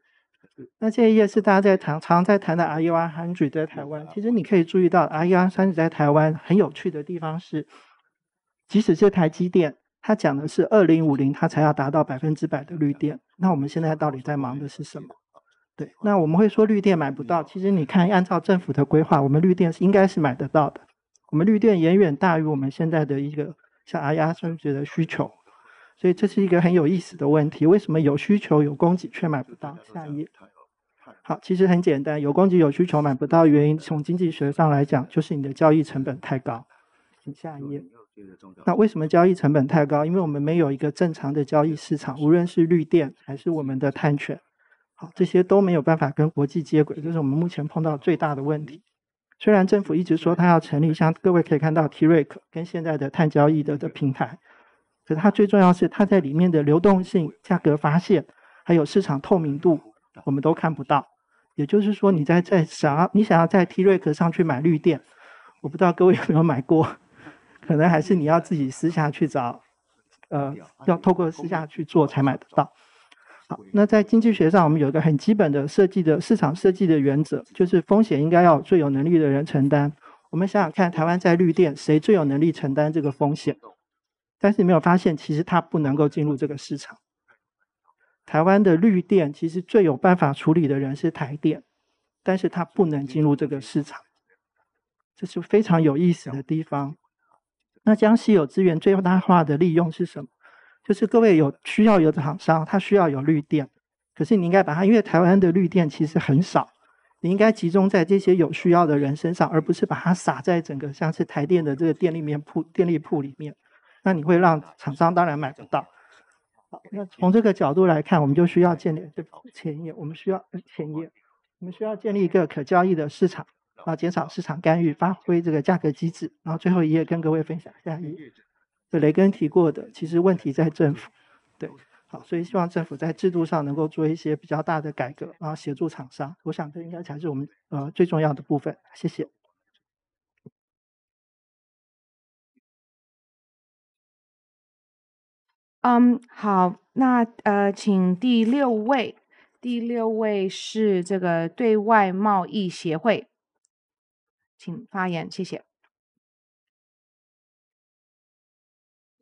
那这一页是大家在谈，常在谈的阿伊 R 三 d 在台湾。其实你可以注意到，阿伊 R 三 d 在台湾很有趣的地方是，即使是台积电，它讲的是二零五零，它才要达到百分之百的绿电。那我们现在到底在忙的是什么？对，那我们会说绿电买不到。其实你看，按照政府的规划，我们绿电是应该是买得到的。我们绿电远远大于我们现在的一个像阿伊 R 三 d 的需求。所以这是一个很有意思的问题：为什么有需求、有供给却买不到？下一页。好，其实很简单，有供给、有需求买不到，原因从经济学上来讲，就是你的交易成本太高。下一页。那为什么交易成本太高？因为我们没有一个正常的交易市场，无论是绿电还是我们的碳权，好，这些都没有办法跟国际接轨，这是我们目前碰到最大的问题。虽然政府一直说它要成立，像各位可以看到 TREK 跟现在的碳交易的的平台。可是它最重要是，它在里面的流动性、价格发现，还有市场透明度，我们都看不到。也就是说，你在在想要你想要在 TREX 上去买绿电，我不知道各位有没有买过，可能还是你要自己私下去找，呃，要透过私下去做才买得到。好，那在经济学上，我们有一个很基本的设计的市场设计的原则，就是风险应该要最有能力的人承担。我们想想看，台湾在绿电谁最有能力承担这个风险？但是你没有发现，其实它不能够进入这个市场。台湾的绿电其实最有办法处理的人是台电，但是它不能进入这个市场，这是非常有意思的地方。那将稀有资源最大化的利用是什么？就是各位有需要有厂商，他需要有绿电，可是你应该把它，因为台湾的绿电其实很少，你应该集中在这些有需要的人身上，而不是把它撒在整个像是台电的这个电力面铺、电力铺里面。那你会让厂商当然买得到。好，那从这个角度来看，我们就需要建立对前一页，我们需要前一页，我们需要建立一个可交易的市场，啊，减少市场干预，发挥这个价格机制。然后最后一页跟各位分享一下，就雷根提过的，其实问题在政府，对，好，所以希望政府在制度上能够做一些比较大的改革，然后协助厂商。我想这应该才是我们呃最重要的部分。谢谢。嗯，好，那呃，请第六位，第六位是这个对外贸易协会，请发言，谢谢。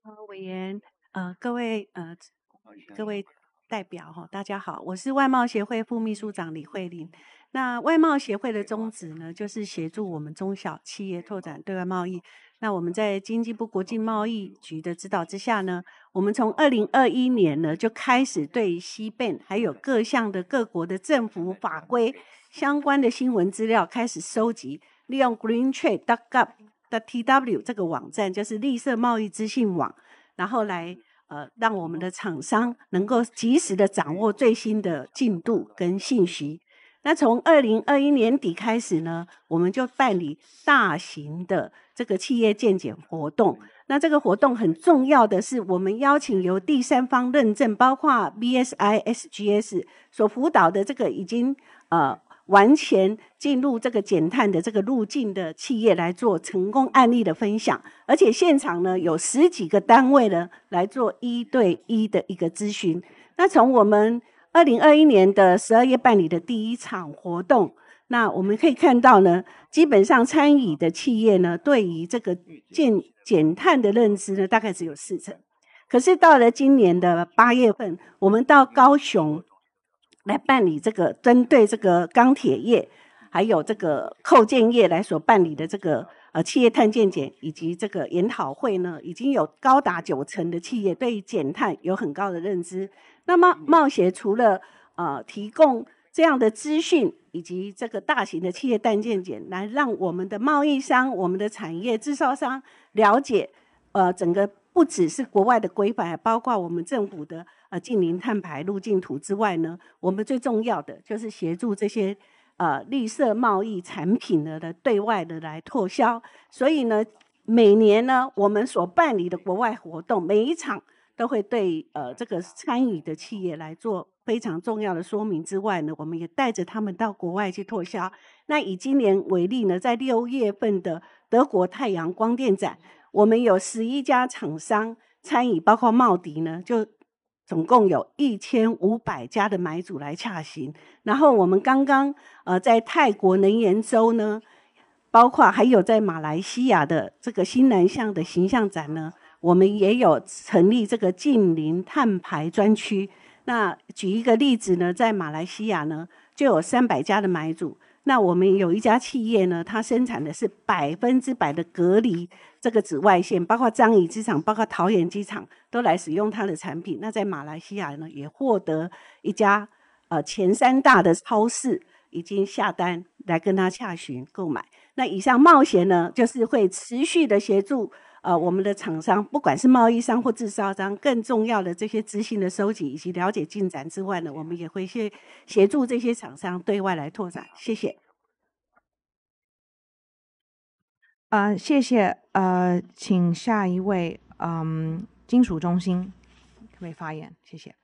呃，委员，呃，各位，呃，各位代表哈，大家好，我是外贸协会副秘书长李慧玲。那外贸协会的宗旨呢，就是协助我们中小企业拓展对外贸易。那我们在经济部国际贸易局的指导之下呢。我们从二零二一年呢就开始对西变还有各项的各国的政府法规相关的新闻资料开始收集，利用 Green Trade Up 的 TW 这个网站，就是绿色贸易资讯网，然后来呃让我们的厂商能够及时的掌握最新的进度跟信息。那从二零二一年底开始呢，我们就办理大型的这个企业鉴检活动。那这个活动很重要的是，我们邀请由第三方认证，包括 B S I S G S 所辅导的这个已经呃完全进入这个减碳的这个路径的企业来做成功案例的分享，而且现场呢有十几个单位呢来做一对一的一个咨询。那从我们二零二一年的十二月办理的第一场活动，那我们可以看到呢，基本上参与的企业呢对于这个建减碳的认知呢，大概只有四成。可是到了今年的八月份，我们到高雄来办理这个针对这个钢铁业还有这个扣件业来所办理的这个呃企业碳减检以及这个研讨会呢，已经有高达九成的企业对减碳有很高的认知。那么，贸协除了呃提供。这样的资讯以及这个大型的企业单件检，来让我们的贸易商、我们的产业制造商了解，呃，整个不只是国外的规范，包括我们政府的呃近零碳排路径图之外呢，我们最重要的就是协助这些呃绿色贸易产品的的对外的来拓销。所以呢，每年呢，我们所办理的国外活动，每一场都会对呃这个参与的企业来做。非常重要的说明之外呢，我们也带着他们到国外去拓销。那以今年为例呢，在六月份的德国太阳光电展，我们有十一家厂商参与，包括茂迪呢，就总共有一千五百家的买主来洽行。然后我们刚刚呃，在泰国能源周呢，包括还有在马来西亚的这个新南向的形象展呢，我们也有成立这个近邻碳排专区。那举一个例子呢，在马来西亚呢，就有三百家的买主。那我们有一家企业呢，它生产的是百分之百的隔离这个紫外线，包括樟宜机场、包括桃园机场都来使用它的产品。那在马来西亚呢，也获得一家呃前三大的超市已经下单来跟他洽询购买。那以上冒险呢，就是会持续的协助。啊，我们的厂商，不管是贸易商或制造商，更重要的这些资讯的收集以及了解进展之外呢，我们也会去协助这些厂商对外来拓展。谢谢。啊，谢谢。呃，请下一位，嗯，金属中心，各位发言，谢谢。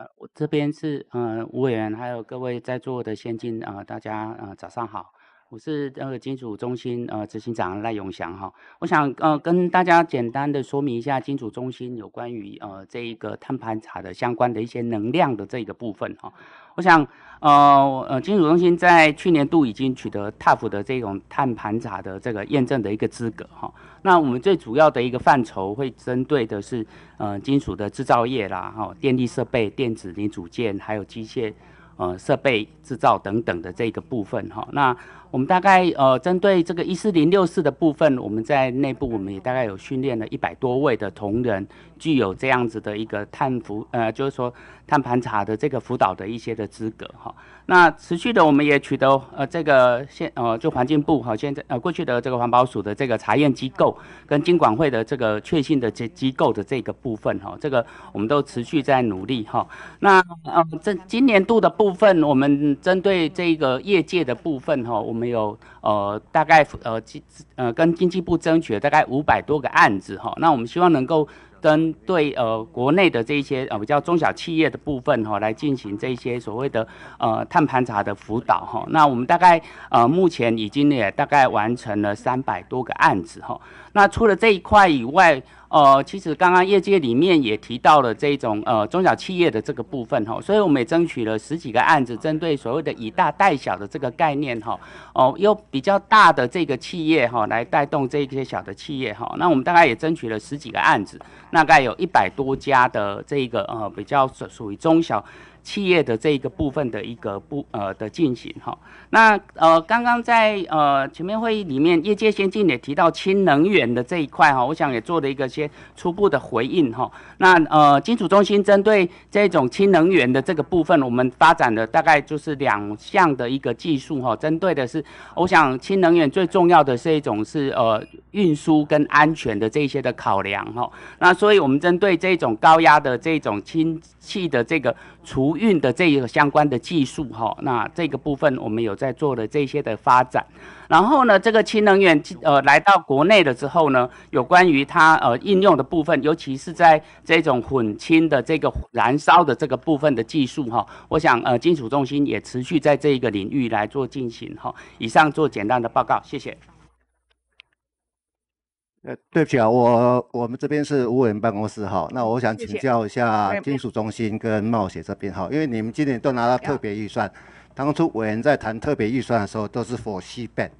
呃，我这边是呃吴委员，还有各位在座的先进啊，大家啊早上好，我是那个金属中心呃执行长赖永祥哈，我想呃跟大家简单的说明一下金属中心有关于呃这一个碳盘查的相关的一些能量的这一个部分哈。像呃呃金属中心在去年度已经取得 TUF 的这种碳盘查的这个验证的一个资格哈，那我们最主要的一个范畴会针对的是呃，金属的制造业啦哈，电力设备、电子零组件还有机械。呃，设备制造等等的这个部分哈，那我们大概呃针对这个一四零六四的部分，我们在内部我们也大概有训练了一百多位的同仁，具有这样子的一个碳辅呃，就是说碳盘查的这个辅导的一些的资格哈。那持续的，我们也取得呃，这个现呃，就环境部和现在呃过去的这个环保署的这个查验机构，跟经管会的这个确信的机机构的这个部分哈，这个我们都持续在努力哈。那呃，这今年度的部分，我们针对这个业界的部分哈，我们有呃大概呃经呃跟经济部争取了大概五百多个案子哈。那我们希望能够。跟对呃国内的这一些呃比较中小企业的部分哈，来进行这些所谓的呃碳盘查的辅导哈。那我们大概呃目前已经也大概完成了三百多个案子哈。那除了这一块以外，呃，其实刚刚业界里面也提到了这种呃中小企业的这个部分哈，所以我们也争取了十几个案子，针对所谓的以大带小的这个概念哈，哦，由比较大的这个企业哈来带动这些小的企业哈，那我们大概也争取了十几个案子，大概有一百多家的这个呃比较属于中小。企业的这一个部分的一个部呃的进行哈，那呃刚刚在呃前面会议里面，业界先进也提到氢能源的这一块哈，我想也做了一个些初步的回应哈。那呃金属中心针对这种氢能源的这个部分，我们发展的大概就是两项的一个技术哈，针对的是，我想氢能源最重要的是一种是呃运输跟安全的这些的考量哈。那所以我们针对这种高压的这种氢气的这个除运的这一个相关的技术哈，那这个部分我们有在做的这些的发展，然后呢，这个氢能源呃来到国内了之后呢，有关于它呃应用的部分，尤其是在这种混氢的这个燃烧的这个部分的技术哈，我想呃金属中心也持续在这一个领域来做进行哈。以上做简单的报告，谢谢。呃，对不起啊，我我们这边是吴委员办公室哈，那我想请教一下金属中心跟冒险这边哈，因为你们今年都拿到特别预算，当初委员在谈特别预算的时候都是 for 西边，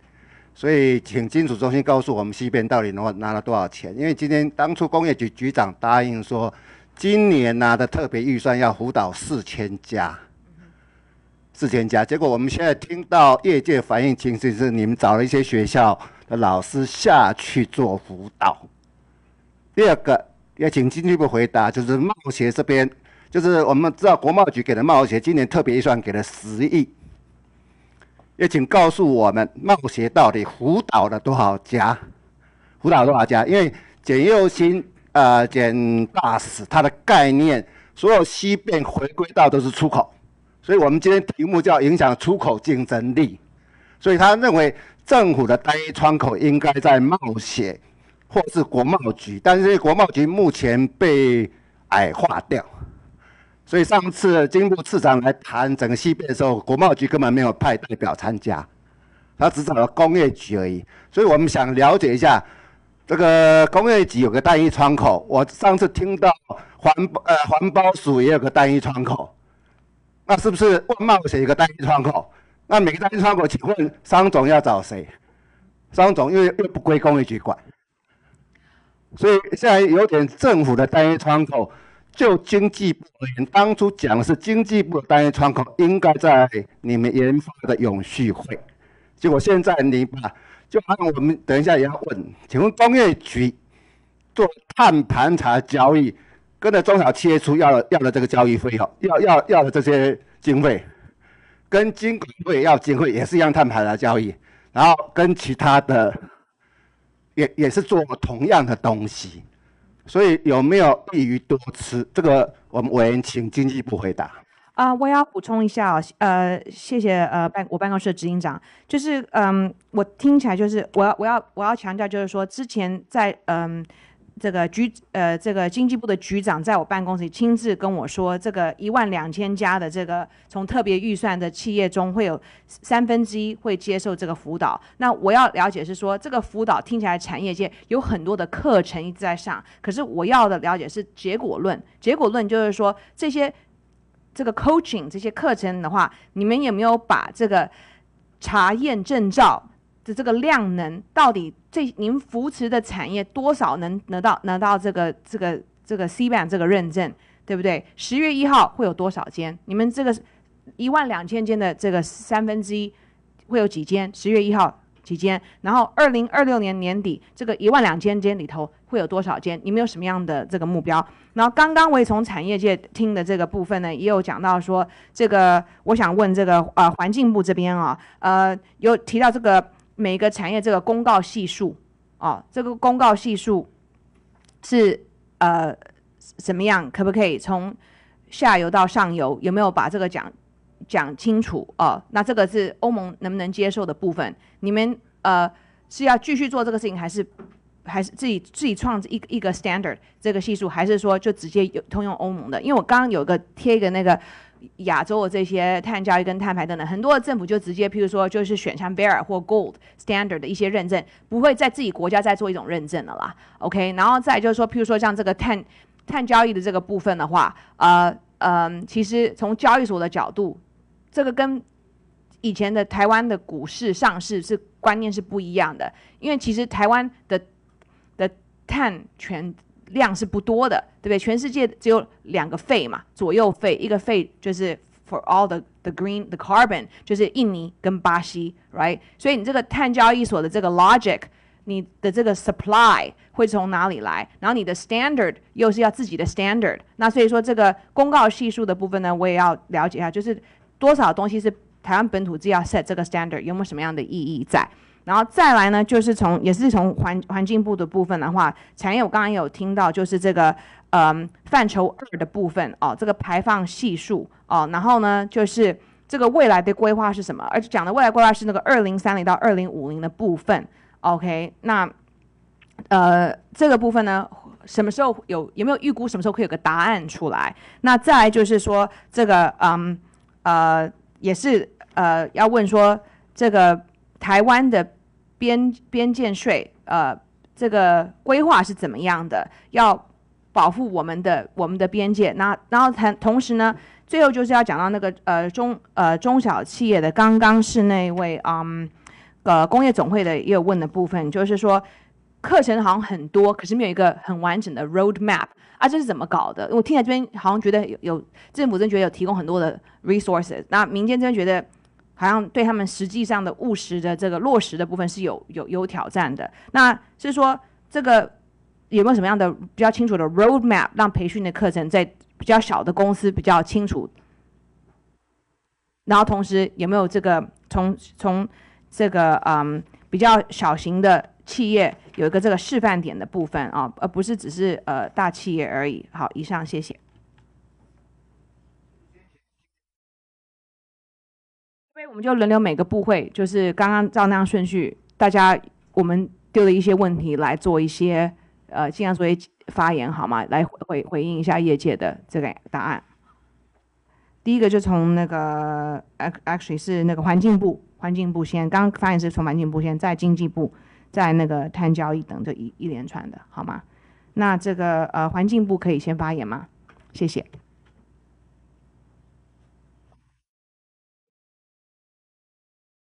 所以请金属中心告诉我们西边到底拿拿了多少钱，因为今天当初工业局局长答应说今年拿的特别预算要辅导四千家。四千家，结果我们现在听到业界反映情实是，你们找了一些学校的老师下去做辅导。第二个，也请经济部回答，就是贸协这边，就是我们知道国贸局给的贸协今年特别预算给了十亿，也请告诉我们贸协到底辅导了多少家，辅导多少家？因为简又新啊，简大使他的概念，所有西变回归到都是出口。所以，我们今天题目叫“影响出口竞争力”。所以，他认为政府的单一窗口应该在冒险或是国贸局。但是，国贸局目前被矮化掉。所以上次经部次长来谈整个西变的时候，国贸局根本没有派代表参加，他只找了工业局而已。所以我们想了解一下，这个工业局有个单一窗口。我上次听到环呃环保署也有个单一窗口。那是不是万万写一个单一窗口？那每个单一窗口，请问商总要找谁？商总又又不归工业局管，所以现在有点政府的单一窗口。就经济部而言，当初讲是经济部的单一窗口应该在你们研发的永续会，结果现在你把就我们等一下也要问，请问工业局做碳盘查交易？跟着中小企业出要了要了这个交易费用，要要要了这些经费，跟金管会要经费也是一样，摊牌来交易，然后跟其他的也也是做同样的东西，所以有没有利于多吃？这个我们委员请经济部回答。啊，我要补充一下哦，呃，谢谢呃办我办公室的执行长，就是嗯，我听起来就是我要我要我要强调就是说之前在嗯。这个局呃，这个经济部的局长在我办公室亲自跟我说，这个一万两千家的这个从特别预算的企业中，会有三分之一会接受这个辅导。那我要了解是说，这个辅导听起来，产业界有很多的课程一直在上，可是我要的了解是结果论。结果论就是说，这些这个 coaching 这些课程的话，你们有没有把这个查验证照？这个量能到底最您扶持的产业多少能得到拿到这个这个这个 C 版这个认证，对不对？十月一号会有多少间？你们这个一万两千间的这个三分之一会有几间？十月一号几间？然后二零二六年年底这个一万两千间里头会有多少间？你们有什么样的这个目标？然后刚刚我也从产业界听的这个部分呢，也有讲到说这个，我想问这个呃环境部这边啊，呃有提到这个。每一个产业这个公告系数啊，这个公告系数是呃怎么样？可不可以从下游到上游有没有把这个讲讲清楚哦？那这个是欧盟能不能接受的部分？你们呃是要继续做这个事情，还是还是自己自己创一一个 standard 这个系数，还是说就直接有通用欧盟的？因为我刚刚有个贴一个那个。亚洲的这些碳交易跟碳排等等，很多的政府就直接，譬如说，就是选上 bear 或 gold standard 的一些认证，不会在自己国家再做一种认证了啦。OK，然后再就是说，譬如说像这个碳碳交易的这个部分的话，呃，嗯，其实从交易所的角度，这个跟以前的台湾的股市上市是观念是不一样的，因为其实台湾的的碳权。量是不多的，对不对？全世界只有两个肺嘛，左右肺，一个肺就是 for all the the green the carbon 就是印尼跟巴西，right？所以你这个碳交易所的这个 logic，你的这个 supply 会从哪里来？然后你的 standard 又是要自己的 standard，那所以说这个公告系数的部分呢，我也要了解一下，就是多少东西是台湾本土要 set 这个 standard，有没有什么样的意义在？然后再来呢，就是从也是从环环境部的部分的话，产业我刚刚有听到，就是这个嗯范畴二的部分哦，这个排放系数哦，然后呢就是这个未来的规划是什么？而且讲的未来规划是那个二零三零到二零五零的部分。OK，那呃这个部分呢，什么时候有有没有预估什么时候可以有个答案出来？那再来就是说这个嗯呃也是呃要问说这个。台湾的边边界税，呃，这个规划是怎么样的？要保护我们的我们的边界。那然后同同时呢，最后就是要讲到那个呃中呃中小企业的。刚刚是那位嗯呃工业总会的也有问的部分，就是说课程好像很多，可是没有一个很完整的 road map 啊，这是怎么搞的？我听起来这边好像觉得有有政府真觉得有提供很多的 resources，那民间真觉得。好像对他们实际上的务实的这个落实的部分是有有有挑战的。那是说这个有没有什么样的比较清楚的 roadmap 让培训的课程在比较小的公司比较清楚？然后同时有没有这个从从这个嗯比较小型的企业有一个这个示范点的部分啊，而不是只是呃大企业而已。好，以上谢谢。我们就轮流每个部会，就是刚刚照那样顺序，大家我们丢的一些问题来做一些呃，尽量做些发言，好吗？来回回应一下业界的这个答案。第一个就从那个 actually 是那个环境部，环境部先，刚刚发言是从环境部先，在经济部，在那个碳交易等这一一连串的，好吗？那这个呃，环境部可以先发言吗？谢谢。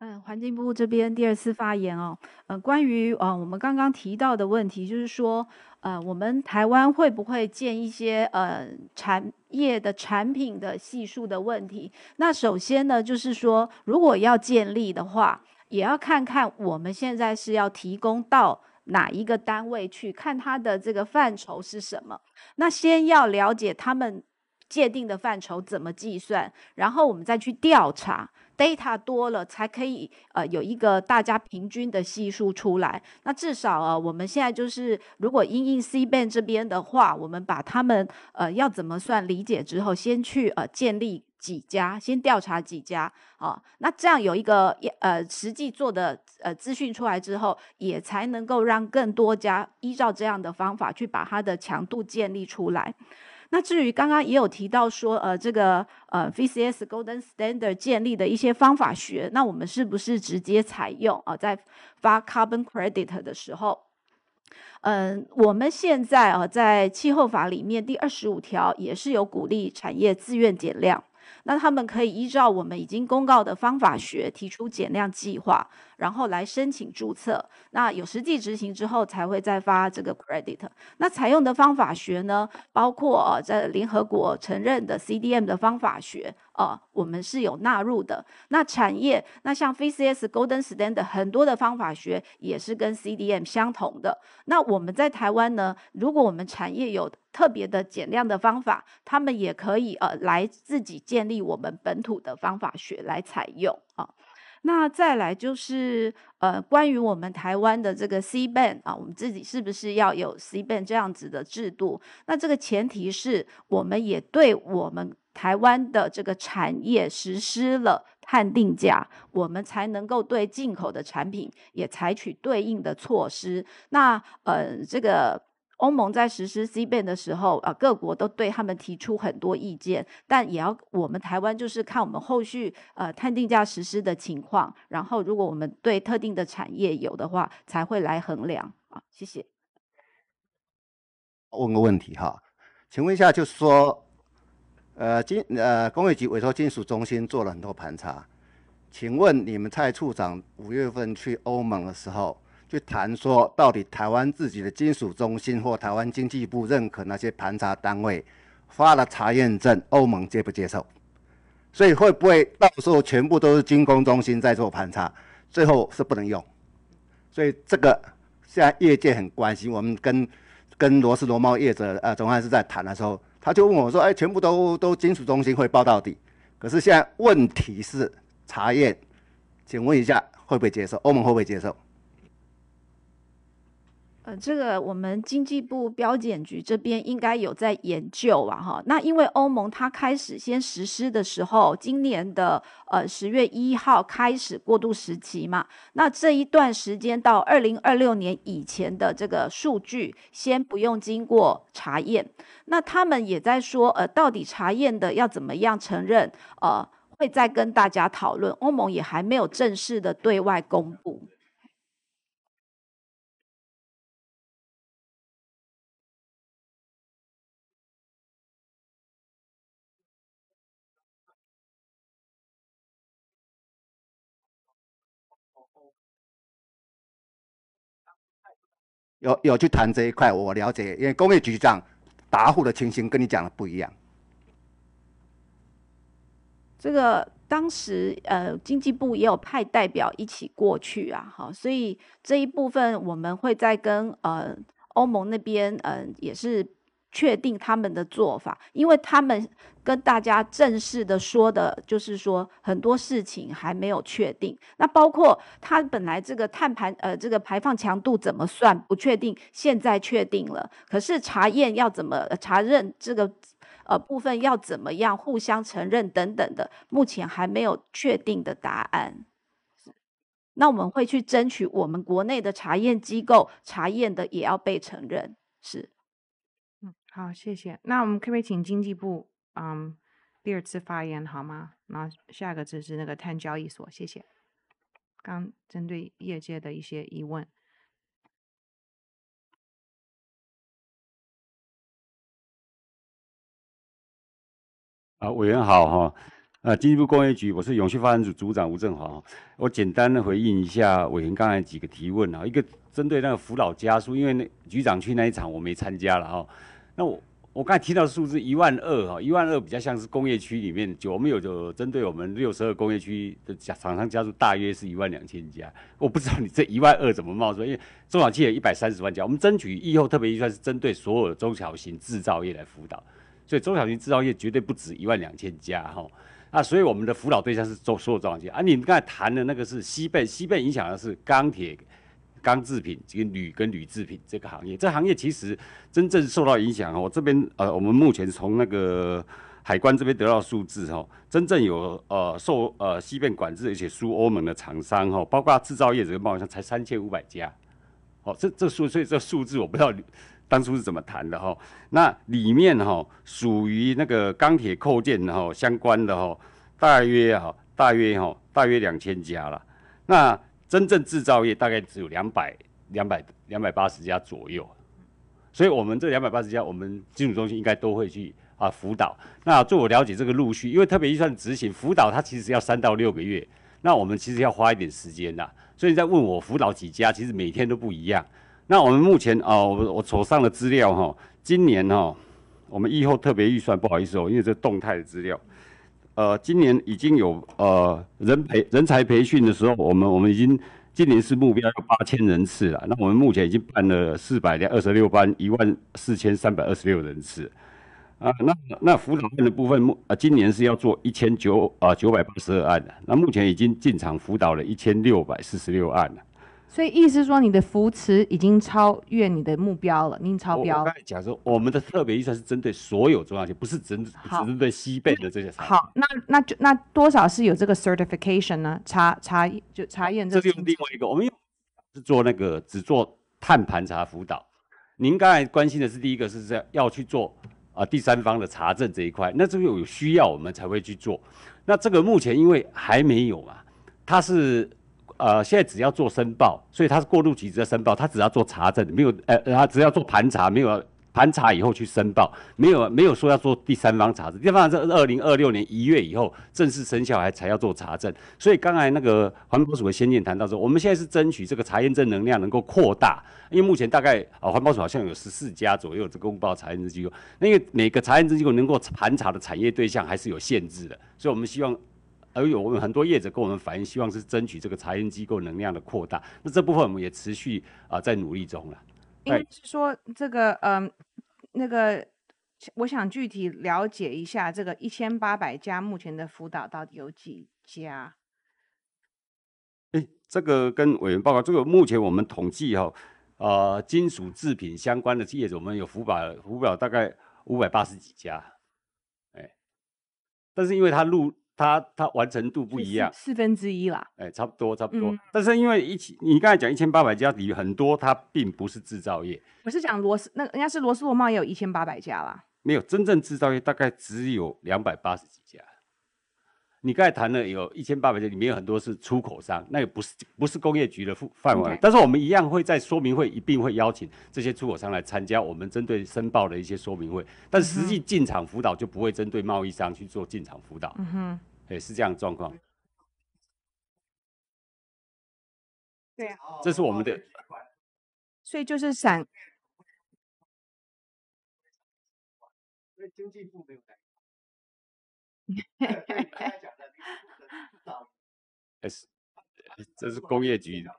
嗯，环境部这边第二次发言哦，呃，关于啊我们刚刚提到的问题，就是说，呃，我们台湾会不会建一些呃产业的产品的系数的问题？那首先呢，就是说，如果要建立的话，也要看看我们现在是要提供到哪一个单位去看它的这个范畴是什么。那先要了解他们界定的范畴怎么计算，然后我们再去调查。data 多了才可以呃有一个大家平均的系数出来。那至少啊，我们现在就是如果应 C band 这边的话，我们把他们呃要怎么算理解之后，先去呃建立几家，先调查几家啊。那这样有一个呃实际做的呃资讯出来之后，也才能够让更多家依照这样的方法去把它的强度建立出来。那至于刚刚也有提到说，呃，这个呃 VCS Golden Standard 建立的一些方法学，那我们是不是直接采用啊？在发 Carbon Credit 的时候，嗯，我们现在啊在气候法里面第二十五条也是有鼓励产业自愿减量，那他们可以依照我们已经公告的方法学提出减量计划。然后来申请注册，那有实际执行之后才会再发这个 credit。那采用的方法学呢，包括呃、在联合国承认的 CDM 的方法学呃，我们是有纳入的。那产业那像 VCS Golden Standard 很多的方法学也是跟 CDM 相同的。那我们在台湾呢，如果我们产业有特别的减量的方法，他们也可以呃来自己建立我们本土的方法学来采用啊。那再来就是，呃，关于我们台湾的这个 C band 啊，我们自己是不是要有 C band 这样子的制度？那这个前提是我们也对我们台湾的这个产业实施了判定价，我们才能够对进口的产品也采取对应的措施。那呃，这个。欧盟在实施 C 边的时候，啊，各国都对他们提出很多意见，但也要我们台湾就是看我们后续呃碳定价实施的情况，然后如果我们对特定的产业有的话，才会来衡量啊。谢谢。问个问题哈，请问一下，就是说，呃，金呃工业局委托金属中心做了很多盘查，请问你们蔡处长五月份去欧盟的时候？去谈说，到底台湾自己的金属中心或台湾经济部认可那些盘查单位发了查验证，欧盟接不接受？所以会不会到时候全部都是军工中心在做盘查，最后是不能用？所以这个现在业界很关心。我们跟跟罗斯罗茂业者呃，总干事在谈的时候，他就问我说：“哎，全部都都金属中心会报到底，可是现在问题是查验，请问一下会不会接受？欧盟会不会接受？”呃，这个我们经济部标检局这边应该有在研究啊，哈。那因为欧盟它开始先实施的时候，今年的呃十月一号开始过渡时期嘛，那这一段时间到二零二六年以前的这个数据，先不用经过查验。那他们也在说，呃，到底查验的要怎么样承认，呃，会再跟大家讨论。欧盟也还没有正式的对外公布。有有去谈这一块，我了解，因为工业局长答复的情形跟你讲的不一样。这个当时呃，经济部也有派代表一起过去啊，哈，所以这一部分我们会再跟呃欧盟那边，嗯，也是。确定他们的做法，因为他们跟大家正式的说的，就是说很多事情还没有确定。那包括他本来这个碳盘呃，这个排放强度怎么算不确定，现在确定了。可是查验要怎么查认这个呃部分要怎么样互相承认等等的，目前还没有确定的答案。那我们会去争取我们国内的查验机构查验的也要被承认，是。好，谢谢。那我们可不可以请经济部嗯第二次发言好吗？然后下个字是那个碳交易所，谢谢。刚针对业界的一些疑问啊，委员好哈，啊，经济部工业局，我是永续发展组组长吴正华，我简单的回应一下委员刚才几个提问啊，一个针对那个扶老家属，因为那局长去那一场我没参加了哈。那我我刚才提到数字一万二哈，一万二比较像是工业区里面，就我们有就针对我们六十二工业区的家厂商加入，大约是一万两千家。我不知道你这一万二怎么冒出，来，因为中小企业一百三十万家，我们争取以后特别预算是针对所有的中小型制造业来辅导，所以中小型制造业绝对不止一万两千家哈。啊，所以我们的辅导对象是做所有中小企业啊，你们刚才谈的那个是西贝，西贝影响的是钢铁。钢制品，这个铝跟铝制品这个行业，这行业其实真正受到影响哦。我这边呃，我们目前从那个海关这边得到数字哈，真正有呃受呃西边管制，而且输欧盟的厂商哈，包括制造业这个，贸易商才三千五百家。哦，这这数，所以这数字我不知道当初是怎么谈的哈。那里面哈，属于那个钢铁扣件哈相关的哈，大约哈，大约哈，大约两千家了。那真正制造业大概只有两百、两百、两百八十家左右，所以我们这两百八十家，我们基础中心应该都会去啊辅导。那据我了解，这个陆续，因为特别预算执行辅导，它其实要三到六个月，那我们其实要花一点时间的。所以你在问我辅导几家，其实每天都不一样。那我们目前哦，我我手上的资料哈，今年哈，我们以后特别预算不好意思哦，因为这动态的资料。呃，今年已经有呃人培人才培训的时候，我们我们已经今年是目标有八千人次了。那我们目前已经办了四百零二十六班，一万四千三百二十六人次啊。那那辅导案的部分，目呃今年是要做一千九啊九百八十二案的。那目前已经进场辅导了一千六百四十六案了。所以意思说，你的扶持已经超越你的目标了，你超标。我刚才讲说，我们的特别预算是针对所有中央就不是只针对西北的这些好，那那就那多少是有这个 certification 呢？查查就查验这这就是另外一个，我们用是做那个只做碳盘查辅导。您刚才关心的是第一个是这样要去做啊第三方的查证这一块，那这个有需要我们才会去做。那这个目前因为还没有嘛，它是。呃，现在只要做申报，所以他是过渡期只要申报，他只要做查证，没有呃，他只要做盘查，没有盘查以后去申报，没有没有说要做第三方查证，第三方是二零二六年一月以后正式生效还才要做查证，所以刚才那个环保署的先进谈到说，我们现在是争取这个查验证能量能够扩大，因为目前大概啊环保署好像有十四家左右这个公报查验证机构，那因为每个查验证机构能够盘查的产业对象还是有限制的，所以我们希望。而有我们很多业者跟我们反映，希望是争取这个查验机构能量的扩大。那这部分我们也持续啊在努力中了。应该是说这个嗯，那个我想具体了解一下这个一千八百家目前的辅导到底有几家？哎，这个跟委员报告，这个目前我们统计哈，啊，金属制品相关的业者，我们有辅导辅导大概五百八十几家，哎，但是因为他入。它它完成度不一样，四分之一啦，哎，差不多差不多。但是因为一起，你刚才讲一千八百家里很多它并不是制造业。我是讲罗斯，那应该是罗斯罗贸也有一千八百家啦。没有真正制造业大概只有两百八十几家。你刚才谈了有一千八百家，里面有很多是出口商，那也不是不是工业局的范范围。但是我们一样会在说明会一并会邀请这些出口商来参加我们针对申报的一些说明会，但实际进场辅导就不会针对贸易商去做进场辅导。嗯哼。对，是这样状况。对啊，这是我们的。所以就是散。所以经济部没有改。S，是，这是工业局的。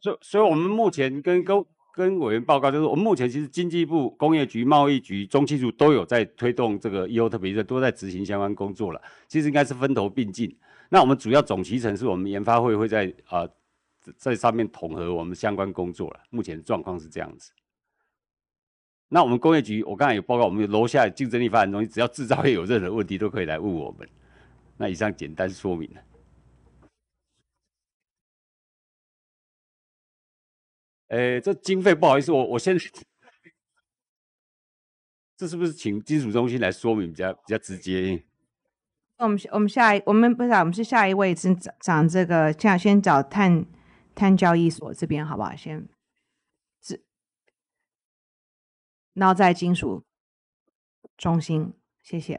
所，所以我们目前跟工跟委员报告，就是我们目前其实经济部工业局、贸易局、中汽组都有在推动这个 e o 特别议都在执行相关工作了。其实应该是分头并进。那我们主要总集成是我们研发会会在啊在上面统合我们相关工作了。目前状况是这样子。那我们工业局，我刚才有报告，我们楼下竞争力发展中心，只要制造业有任何问题都可以来问我们。那以上简单说明了。哎，这经费不好意思，我我先，这是不是请金属中心来说明比较比较直接？我们我们下一我们不是啊，我们是下一位是找这个，样，先找碳碳交易所这边好不好？先是，然后再金属中心，谢谢。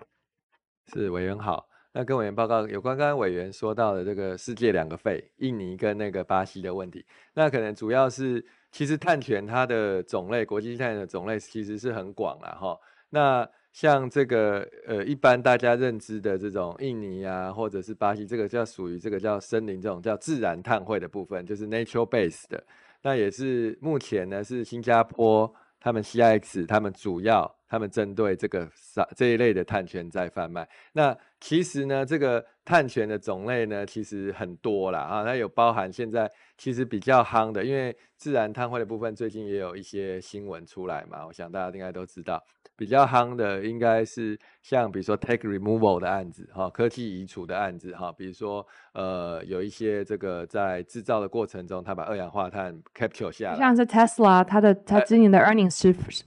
是委员好，那跟委员报告有关，刚刚委员说到的这个世界两个肺，印尼跟那个巴西的问题，那可能主要是。其实碳权它的种类，国际碳的种类其实是很广了哈。那像这个呃，一般大家认知的这种印尼啊，或者是巴西，这个叫属于这个叫森林这种叫自然碳汇的部分，就是 natural base 的，那也是目前呢是新加坡他们 C I X 他们主要他们针对这个这一类的碳权在贩卖。那其实呢，这个碳权的种类呢，其实很多啦。啊。它有包含现在其实比较夯的，因为自然碳汇的部分最近也有一些新闻出来嘛。我想大家应该都知道，比较夯的应该是像比如说 t a k e removal 的案子哈，科技移除的案子哈。比如说呃，有一些这个在制造的过程中，它把二氧化碳 capture 下，像是 Tesla 它的它今年的 earnings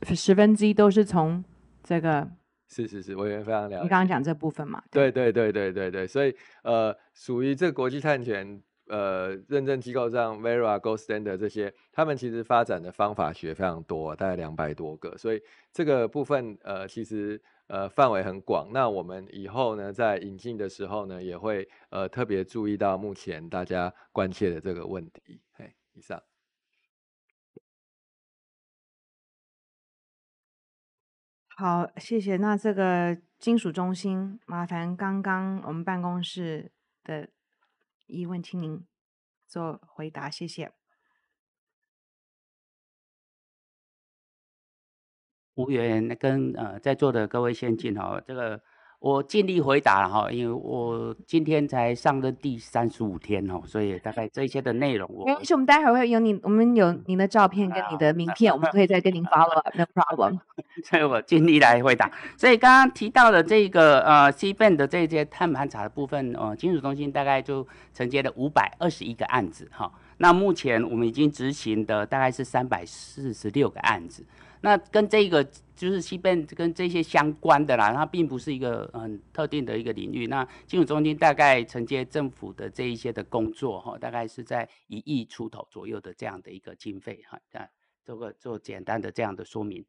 十十分之一都是从这个。是是是，我也非常了解。你刚刚讲这部分嘛？对对对对对对，所以呃，属于这国际探权呃认证机构上 v e r a Gold Standard 这些，他们其实发展的方法学非常多，大概两百多个。所以这个部分呃，其实呃范围很广。那我们以后呢，在引进的时候呢，也会呃特别注意到目前大家关切的这个问题。嘿，以上。好，谢谢。那这个金属中心，麻烦刚刚我们办公室的疑问听您做回答，谢谢。无缘跟呃在座的各位先进哦，这个。我尽力回答了哈，因为我今天才上任第三十五天哦，所以大概这些的内容，我。没事，我们待会会有你，我们有您的照片跟你的名片，我们可以再跟您发了，no problem。所以我尽力来回答。所以刚刚提到的这个呃西边的这些碳盘查的部分，呃，金属中心大概就承接了五百二十一个案子哈。那目前我们已经执行的大概是三百四十六个案子，那跟这个。就是西边跟这些相关的啦，它并不是一个很特定的一个领域。那金融中心大概承接政府的这一些的工作，哈，大概是在一亿出头左右的这样的一个经费，哈，这做个做简单的这样的说明。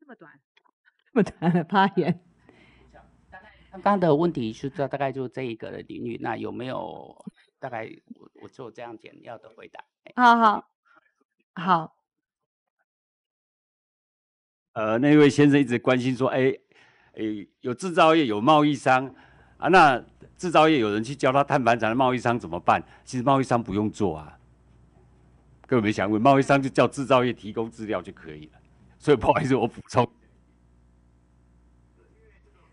这么短，不短，发言。刚刚的问题是这大概就这一个的领域，那有没有大概我我做这样简要的回答？好好好。呃，那位先生一直关心说：“哎，哎，有制造业，有贸易商啊。那制造业有人去教他探盘，产的贸易商怎么办？其实贸易商不用做啊。各位没想过，贸易商就叫制造业提供资料就可以了。所以不好意思，我补充。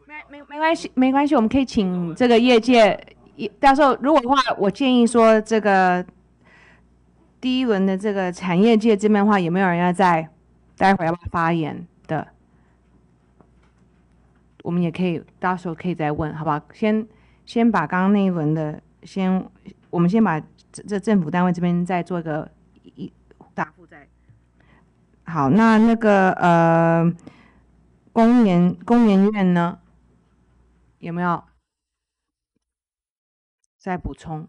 没没没关系，没关系。我们可以请这个业界，到时候如果的话，我建议说，这个第一轮的这个产业界这边的话，有没有人要在？待会要不要发言？”我们也可以到时候可以再问，好不好？先先把刚刚那一轮的先，我们先把这政府单位这边再做一个一答复再好。那那个呃，公研公研院呢，有没有再补充？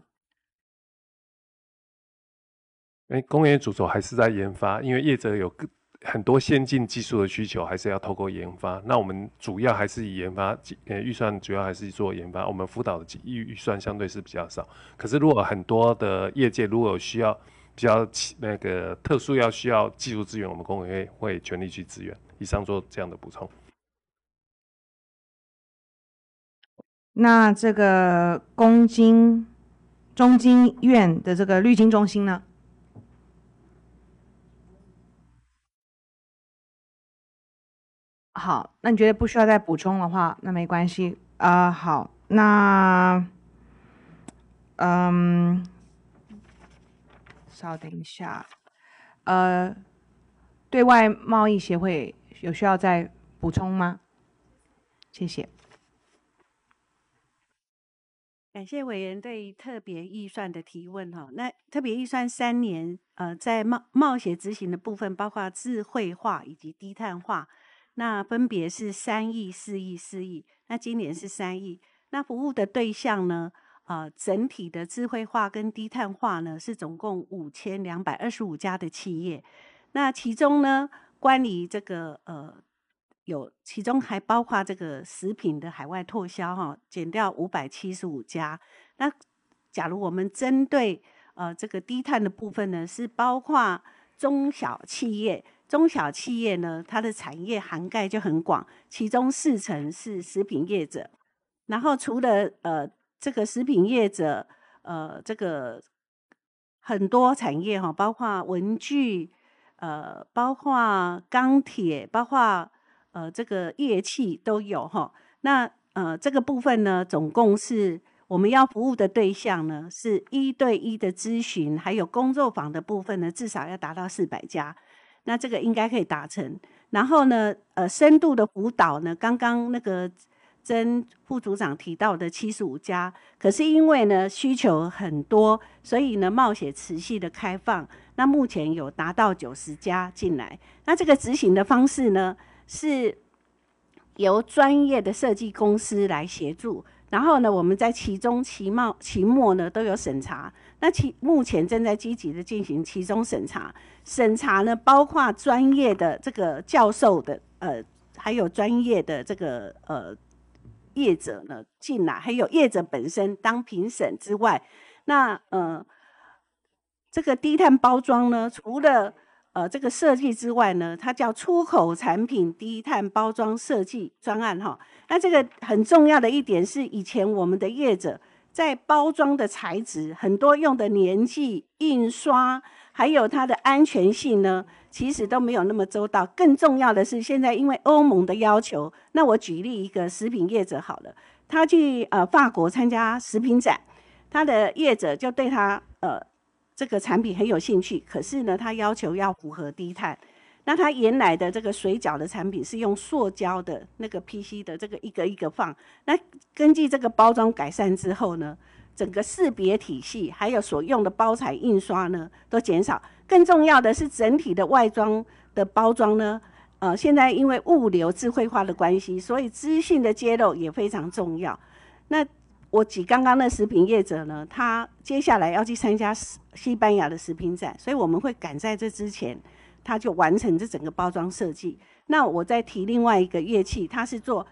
哎，公研主轴还是在研发，因为业者有个。很多先进技术的需求还是要透过研发，那我们主要还是以研发，呃，预算主要还是做研发。我们辅导的预预算相对是比较少，可是如果很多的业界如果需要比较那个特殊要需要技术资源，我们工委会会全力去支援。以上做这样的补充。那这个工经中经院的这个绿金中心呢？好，那你觉得不需要再补充的话，那没关系啊。好，那嗯，稍等一下，呃，对外贸易协会有需要再补充吗？谢谢。感谢委员对特别预算的提问哈。那特别预算三年，呃，在冒冒险执行的部分，包括智慧化以及低碳化。那分别是三亿、四亿、四亿。那今年是三亿。那服务的对象呢？呃，整体的智慧化跟低碳化呢，是总共五千两百二十五家的企业。那其中呢，关于这个呃，有其中还包括这个食品的海外拓销哈，减掉五百七十五家。那假如我们针对呃这个低碳的部分呢，是包括中小企业。中小企业呢，它的产业涵盖就很广，其中四成是食品业者，然后除了呃这个食品业者，呃这个很多产业哈，包括文具，呃包括钢铁，包括呃这个乐器都有哈。那呃这个部分呢，总共是我们要服务的对象呢，是一对一的咨询，还有工作坊的部分呢，至少要达到四百家。那这个应该可以达成，然后呢，呃，深度的辅导呢，刚刚那个曾副组长提到的七十五家，可是因为呢需求很多，所以呢冒险持续的开放，那目前有达到九十家进来，那这个执行的方式呢，是由专业的设计公司来协助，然后呢，我们在其中期冒期末呢都有审查。那其目前正在积极的进行其中审查，审查呢，包括专业的这个教授的，呃，还有专业的这个呃业者呢进来，还有业者本身当评审之外，那呃这个低碳包装呢，除了呃这个设计之外呢，它叫出口产品低碳包装设计专案哈。那这个很重要的一点是，以前我们的业者。在包装的材质、很多用的年纪、印刷，还有它的安全性呢，其实都没有那么周到。更重要的是，现在因为欧盟的要求，那我举例一个食品业者好了，他去呃法国参加食品展，他的业者就对他呃这个产品很有兴趣，可是呢，他要求要符合低碳。那它原来的这个水饺的产品是用塑胶的那个 PC 的这个一个一个放，那根据这个包装改善之后呢，整个识别体系还有所用的包材印刷呢都减少，更重要的是整体的外装的包装呢，呃，现在因为物流智慧化的关系，所以资讯的揭露也非常重要。那我举刚刚那食品业者呢，他接下来要去参加西班牙的食品展，所以我们会赶在这之前。他就完成这整个包装设计。那我再提另外一个乐器，他是做，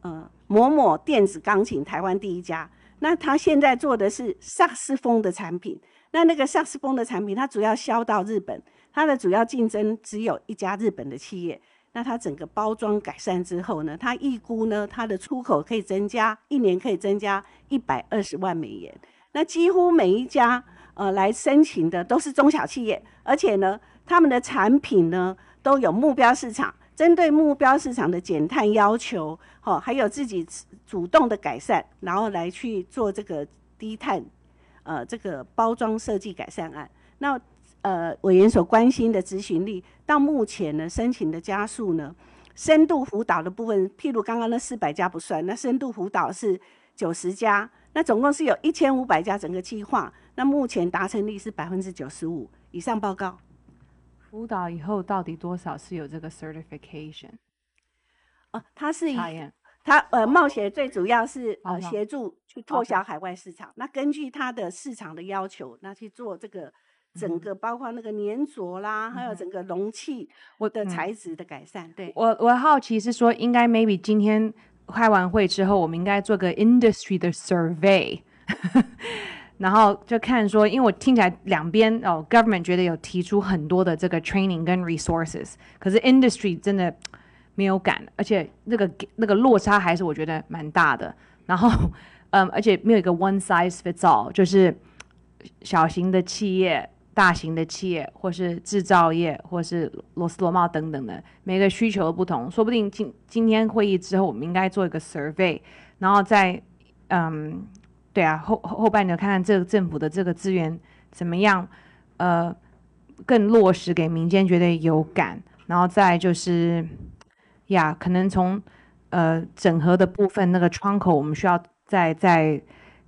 呃，某某电子钢琴，台湾第一家。那他现在做的是萨斯风的产品。那那个萨斯风的产品，它主要销到日本，它的主要竞争只有一家日本的企业。那它整个包装改善之后呢，他预估呢，它的出口可以增加，一年可以增加一百二十万美元。那几乎每一家呃来申请的都是中小企业，而且呢。他们的产品呢，都有目标市场，针对目标市场的减碳要求，哦，还有自己主动的改善，然后来去做这个低碳，呃，这个包装设计改善案。那呃，委员所关心的执行力，到目前呢，申请的加速呢，深度辅导的部分，譬如刚刚那四百家不算，那深度辅导是九十家，那总共是有一千五百家整个计划。那目前达成率是百分之九十五以上，报告。主导以后到底多少是有这个 certification？哦，他是他呃，冒险最主要是呃，协助去拓销海外市场。那根据他的市场的要求，那去做这个整个包括那个粘着啦，还有整个容器我的材质的改善。对我，我好奇是说，应该 maybe 今天开完会之后，我们应该做个 industry 的 survey。然后就看说，因为我听起来两边哦，government 觉得有提出很多的这个 training 跟 resources，可是 industry 真的没有赶，而且那个那个落差还是我觉得蛮大的。然后，嗯，而且没有一个 one size fits all，就是小型的企业、大型的企业，或是制造业，或是螺丝螺帽等等的，每个需求不同。说不定今今天会议之后，我们应该做一个 survey，然后再，嗯。对啊，后后后半段看看这个政府的这个资源怎么样，呃，更落实给民间，觉得有感，然后再就是，呀，可能从呃整合的部分那个窗口，我们需要再再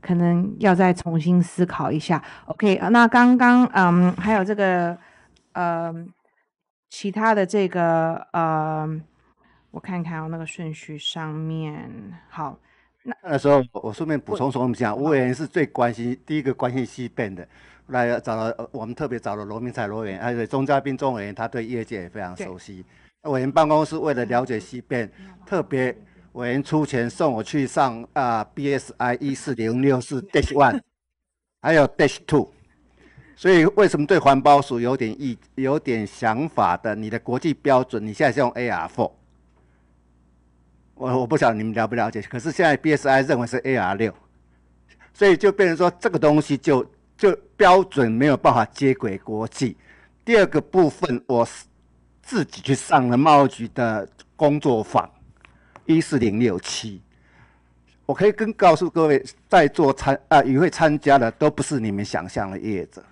可能要再重新思考一下。OK 那刚刚嗯还有这个嗯其他的这个呃，我看看哦、那个顺序上面好。那时候我顺便补充说一下，吴委员是最关心第一个关心西边的，来找了我们特别找了罗明才罗员，还有钟嘉宾、钟委员，他对业界也非常熟悉。委员办公室为了了解西边，特别委员出钱送我去上啊 BSI 一四零六四 Dash One，还有 Dash Two。所以为什么对环保署有点意、有点想法的？你的国际标准你现在是用 AR Four。我我不晓得你们了不了解，可是现在 BSI 认为是 AR 六，所以就变成说这个东西就就标准没有办法接轨国际。第二个部分，我是自己去上了贸局的工作坊，一四零六七，我可以跟告诉各位在座参啊与会参加的都不是你们想象的业者，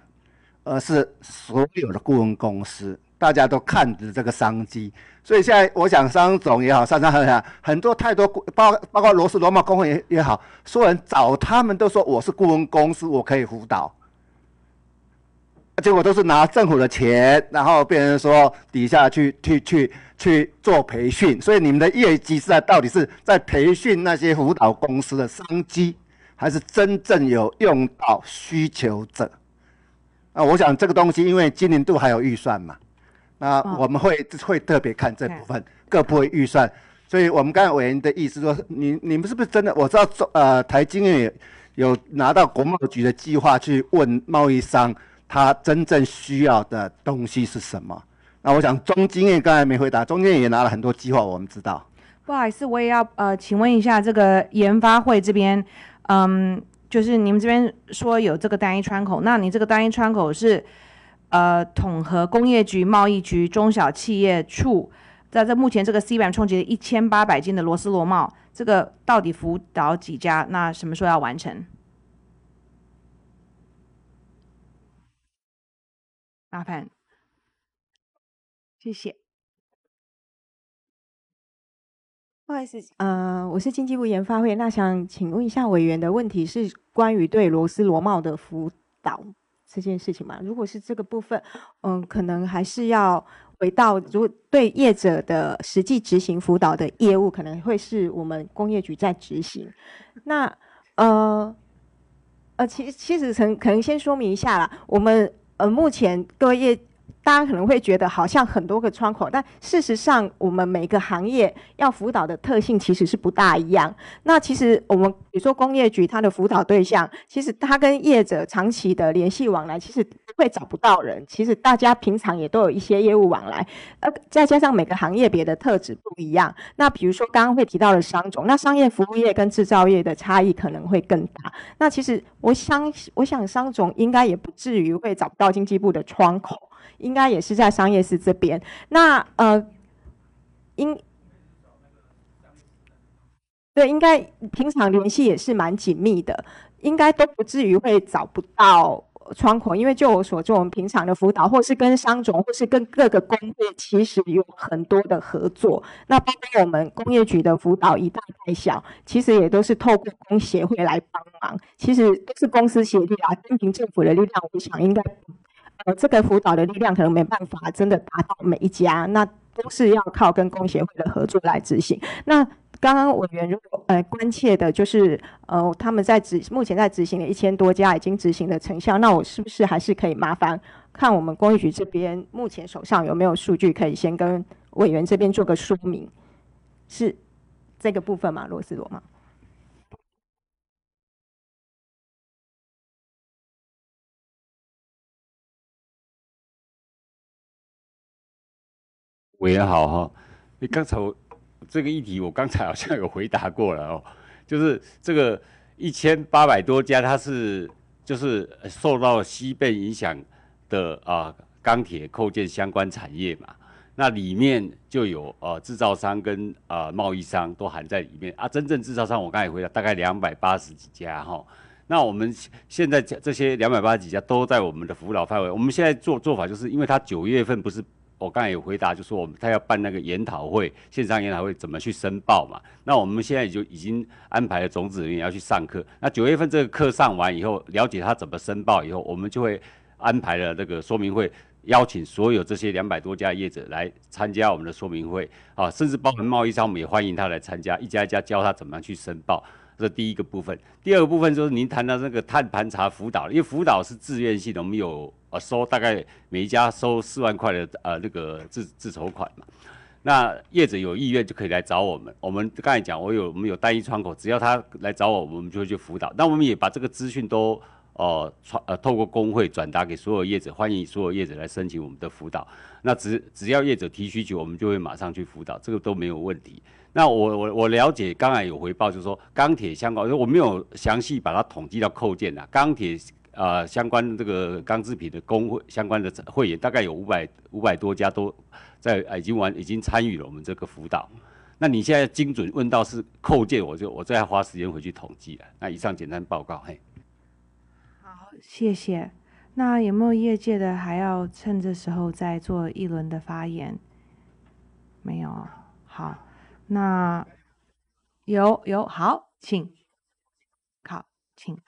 而是所有的顾问公司。大家都看着这个商机，所以现在我想商总也好，商商很好，很多太多包包括罗斯罗马工会也也好，所有人找他们都说我是顾问公司，我可以辅导，结果都是拿政府的钱，然后被人说底下去去去去做培训，所以你们的业绩是在到底是在培训那些辅导公司的商机，还是真正有用到需求者？啊，我想这个东西因为今年度还有预算嘛。那我们会会特别看这部分各部位预算，所以我们刚才委员的意思说，你你们是不是真的？我知道中呃台经也有拿到国贸局的计划去问贸易商，他真正需要的东西是什么？那我想中经院刚才没回答，中经院也拿了很多计划，我们知道。不好意思，我也要呃请问一下这个研发会这边，嗯，就是你们这边说有这个单一窗口，那你这个单一窗口是？呃，统合工业局、贸易局、中小企业处，在这目前这个 C 版冲击的一千八百斤的螺丝螺帽，这个到底辅导几家？那什么时候要完成？麻烦，谢谢。不好意思，呃，我是经济部研发会，那想请问一下委员的问题是关于对螺丝螺帽的辅导。这件事情嘛，如果是这个部分，嗯，可能还是要回到，如果对业者的实际执行辅导的业务，可能会是我们工业局在执行。那，呃，呃，其实其实从可能先说明一下啦，我们呃目前各位业。大家可能会觉得好像很多个窗口，但事实上，我们每个行业要辅导的特性其实是不大一样。那其实我们，比如说工业局，它的辅导对象，其实它跟业者长期的联系往来，其实会找不到人。其实大家平常也都有一些业务往来，呃，再加上每个行业别的特质不一样。那比如说刚刚会提到的商总，那商业服务业跟制造业的差异可能会更大。那其实，我想，我想商总应该也不至于会找不到经济部的窗口。应该也是在商业市这边。那呃，应对应该平常联系也是蛮紧密的，应该都不至于会找不到窗口。因为就我所知，我们平常的辅导或是跟商总或是跟各个工业，其实有很多的合作。那包括我们工业局的辅导，一大概小，其实也都是透过工协会来帮忙。其实都是公司协力啊，跟请政府的力量，我想应该。呃，这个辅导的力量可能没办法真的达到每一家，那都是要靠跟工会的合作来执行。那刚刚委员如果呃关切的就是，呃，他们在执目前在执行的一千多家已经执行的成效，那我是不是还是可以麻烦看我们公益局这边目前手上有没有数据，可以先跟委员这边做个说明，是这个部分吗？罗斯罗吗？我也好哈，你刚才我这个议题，我刚才好像有回答过了哦，就是这个一千八百多家，它是就是受到西贝影响的啊钢铁、构建相关产业嘛，那里面就有呃制造商跟呃贸易商都含在里面啊。真正制造商我刚才回答大概两百八十几家哈，那我们现在这些两百八十几家都在我们的辅导范围。我们现在做做法就是，因为它九月份不是。我刚才有回答，就说我们他要办那个研讨会，线上研讨会怎么去申报嘛？那我们现在就已经安排了总指人员要去上课。那九月份这个课上完以后，了解他怎么申报以后，我们就会安排了这个说明会，邀请所有这些两百多家业者来参加我们的说明会，啊，甚至包含贸易商，我们也欢迎他来参加，一家一家教他怎么样去申报。这第一个部分，第二个部分就是您谈到那个碳盘查辅导，因为辅导是自愿性的，我们有。收大概每一家收四万块的呃那个自自筹款嘛，那业者有意愿就可以来找我们。我们刚才讲，我有我们有单一窗口，只要他来找我，我们就会去辅导。那我们也把这个资讯都传呃透过工会转达给所有业者，欢迎所有业者来申请我们的辅导。那只只要业者提需求，我们就会马上去辅导，这个都没有问题。那我我我了解，刚才有回报，就是说钢铁相关，我没有详细把它统计到扣件的钢铁。啊，相关这个钢制品的工会相关的会员大概有五百五百多家，都在已经完已经参与了我们这个辅导。那你现在精准问到是扣件，我就我再花时间回去统计了。那以上简单报告，嘿。好，谢谢。那有没有业界的还要趁这时候再做一轮的发言？没有。好，那有有好，请好，请。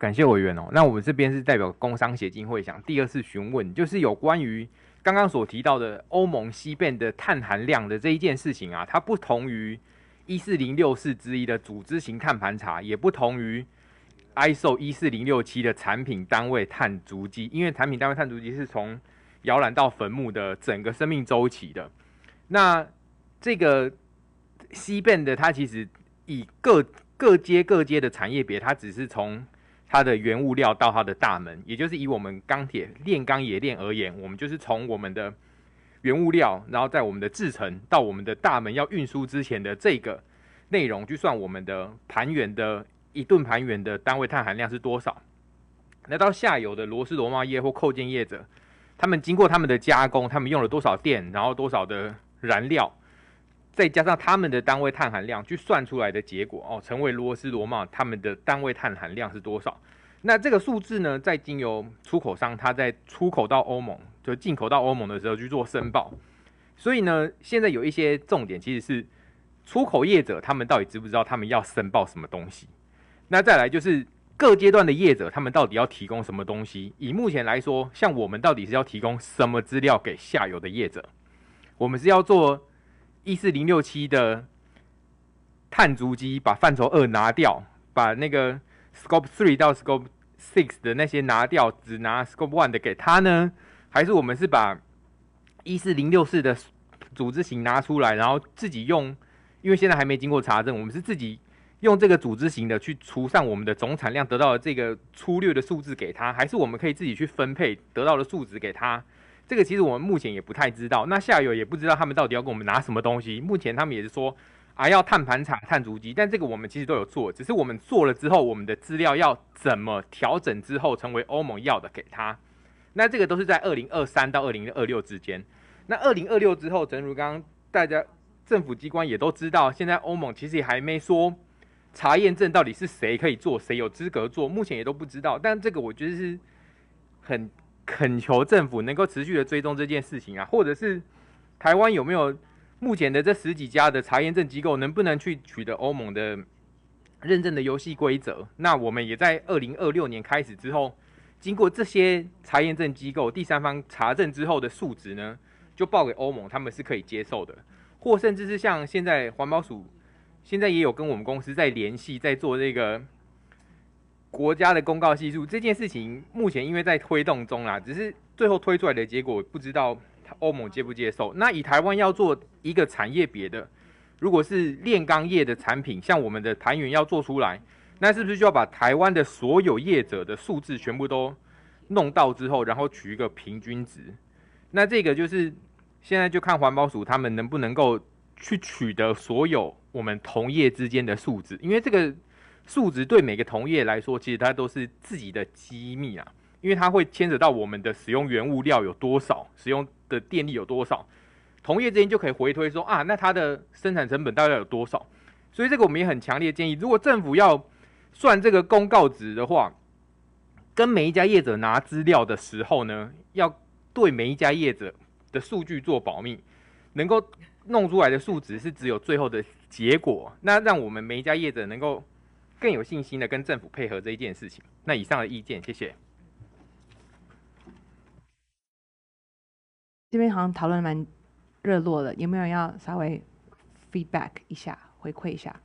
感谢委员哦，那我们这边是代表工商协进会，想第二次询问，就是有关于刚刚所提到的欧盟西边的碳含量的这一件事情啊，它不同于一四零六四之一的组织型碳盘查，也不同于 ISO 一四零六七的产品单位碳足迹，因为产品单位碳足迹是从摇篮到坟墓的整个生命周期的。那这个西边的，它其实以各各阶各阶的产业别，它只是从它的原物料到它的大门，也就是以我们钢铁炼钢冶炼而言，我们就是从我们的原物料，然后在我们的制成到我们的大门要运输之前的这个内容，就算我们的盘圆的一吨盘圆的单位碳含量是多少。那到下游的螺丝、螺帽业或扣件业者，他们经过他们的加工，他们用了多少电，然后多少的燃料。再加上他们的单位碳含量，去算出来的结果哦，成为罗斯螺帽，他们的单位碳含量是多少？那这个数字呢，在经由出口商他在出口到欧盟，就进口到欧盟的时候去做申报。所以呢，现在有一些重点其实是出口业者他们到底知不知道他们要申报什么东西？那再来就是各阶段的业者他们到底要提供什么东西？以目前来说，像我们到底是要提供什么资料给下游的业者？我们是要做。一四零六七的碳足迹把范畴二拿掉，把那个 scope three 到 scope six 的那些拿掉，只拿 scope one 的给他呢？还是我们是把一四零六四的组织型拿出来，然后自己用？因为现在还没经过查证，我们是自己用这个组织型的去除上我们的总产量得到的这个粗略的数字给他，还是我们可以自己去分配得到的数值给他？这个其实我们目前也不太知道，那下游也不知道他们到底要给我们拿什么东西。目前他们也是说，啊要碳盘查、碳足迹，但这个我们其实都有做，只是我们做了之后，我们的资料要怎么调整之后成为欧盟要的给他。那这个都是在二零二三到二零二六之间。那二零二六之后，正如刚刚大家政府机关也都知道，现在欧盟其实也还没说查验证到底是谁可以做，谁有资格做，目前也都不知道。但这个我觉得是很。恳求政府能够持续的追踪这件事情啊，或者是台湾有没有目前的这十几家的查验证机构，能不能去取得欧盟的认证的游戏规则？那我们也在二零二六年开始之后，经过这些查验证机构第三方查证之后的数值呢，就报给欧盟，他们是可以接受的，或甚至是像现在环保署现在也有跟我们公司在联系，在做这个。国家的公告系数这件事情，目前因为在推动中啦，只是最后推出来的结果不知道欧盟接不接受。那以台湾要做一个产业别的，如果是炼钢业的产品，像我们的谭源要做出来，那是不是就要把台湾的所有业者的数字全部都弄到之后，然后取一个平均值？那这个就是现在就看环保署他们能不能够去取得所有我们同业之间的数字，因为这个。数值对每个同业来说，其实它都是自己的机密啊，因为它会牵扯到我们的使用原物料有多少，使用的电力有多少，同业之间就可以回推说啊，那它的生产成本大概有多少。所以这个我们也很强烈建议，如果政府要算这个公告值的话，跟每一家业者拿资料的时候呢，要对每一家业者的数据做保密，能够弄出来的数值是只有最后的结果，那让我们每一家业者能够。更有信心的跟政府配合这一件事情。那以上的意见，谢谢。这边好像讨论蛮热络的，有没有人要稍微 feedback 一下，回馈一下？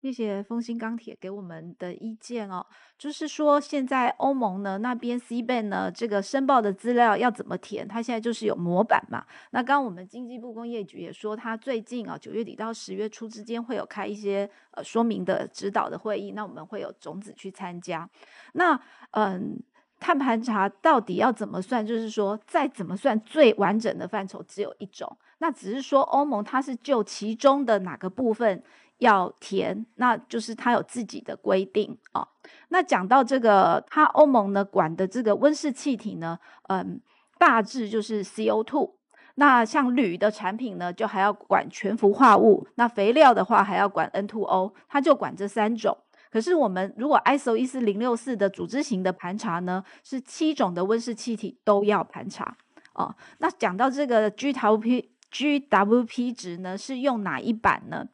谢谢风兴钢铁给我们的意见哦，就是说现在欧盟呢那边 C 盘呢这个申报的资料要怎么填？它现在就是有模板嘛。那刚刚我们经济部工业局也说，它最近啊九月底到十月初之间会有开一些呃说明的指导的会议，那我们会有种子去参加。那嗯，碳盘查到底要怎么算？就是说再怎么算，最完整的范畴只有一种。那只是说欧盟它是就其中的哪个部分。要填，那就是它有自己的规定哦。那讲到这个，它欧盟呢管的这个温室气体呢，嗯，大致就是 CO2。那像铝的产品呢，就还要管全氟化物。那肥料的话，还要管 N2O，它就管这三种。可是我们如果 ISO 一四零六四的组织型的盘查呢，是七种的温室气体都要盘查哦。那讲到这个 GWP GWP 值呢，是用哪一版呢？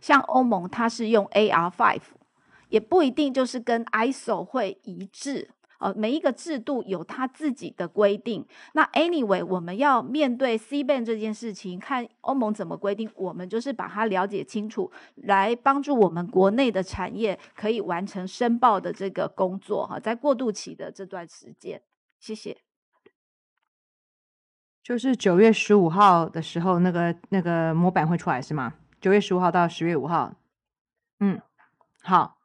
像欧盟，它是用 AR Five，也不一定就是跟 ISO 会一致，呃，每一个制度有它自己的规定。那 Anyway，我们要面对 c b a n 这件事情，看欧盟怎么规定，我们就是把它了解清楚，来帮助我们国内的产业可以完成申报的这个工作，哈，在过渡期的这段时间。谢谢。就是九月十五号的时候，那个那个模板会出来是吗？九月十五号到十月五号，嗯，好。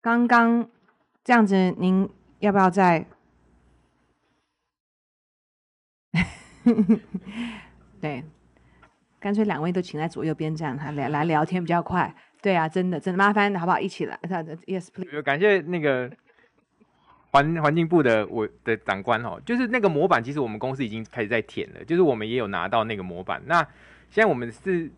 刚刚这样子，您要不要再？对，干脆两位都请在左右边站，来来聊天比较快。对啊，真的真的麻烦，好不好？一起来，他 yes please。感谢那个。环环境部的我的长官哦，就是那个模板，其实我们公司已经开始在填了，就是我们也有拿到那个模板。那现在我们是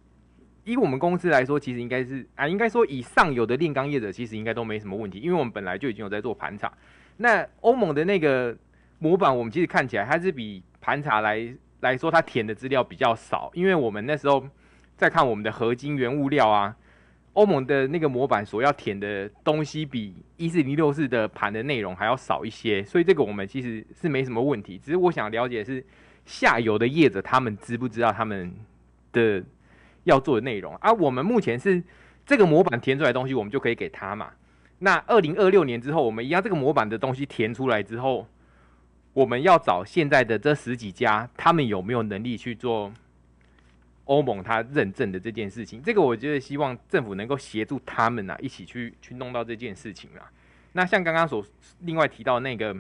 以我们公司来说，其实应该是啊，应该说以上有的炼钢业者，其实应该都没什么问题，因为我们本来就已经有在做盘查。那欧盟的那个模板，我们其实看起来它是比盘查来来说，它填的资料比较少，因为我们那时候在看我们的合金原物料啊。欧盟的那个模板所要填的东西比一四零六四的盘的内容还要少一些，所以这个我们其实是没什么问题。只是我想了解是下游的业者他们知不知道他们的要做的内容啊？我们目前是这个模板填出来东西，我们就可以给他嘛。那二零二六年之后，我们一样这个模板的东西填出来之后，我们要找现在的这十几家，他们有没有能力去做？欧盟它认证的这件事情，这个我觉得希望政府能够协助他们呐，一起去去弄到这件事情啊。那像刚刚所另外提到那个，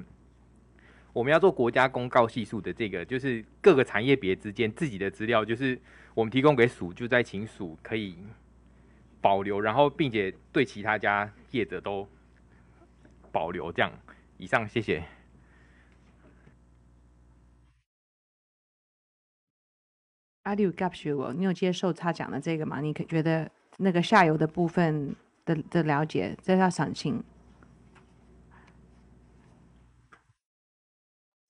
我们要做国家公告系数的这个，就是各个产业别之间自己的资料，就是我们提供给署，就在请署可以保留，然后并且对其他家业者都保留这样。以上，谢谢。阿 gap 学我。你有接受他讲的这个吗？你可觉得那个下游的部分的的了解，这叫赏清。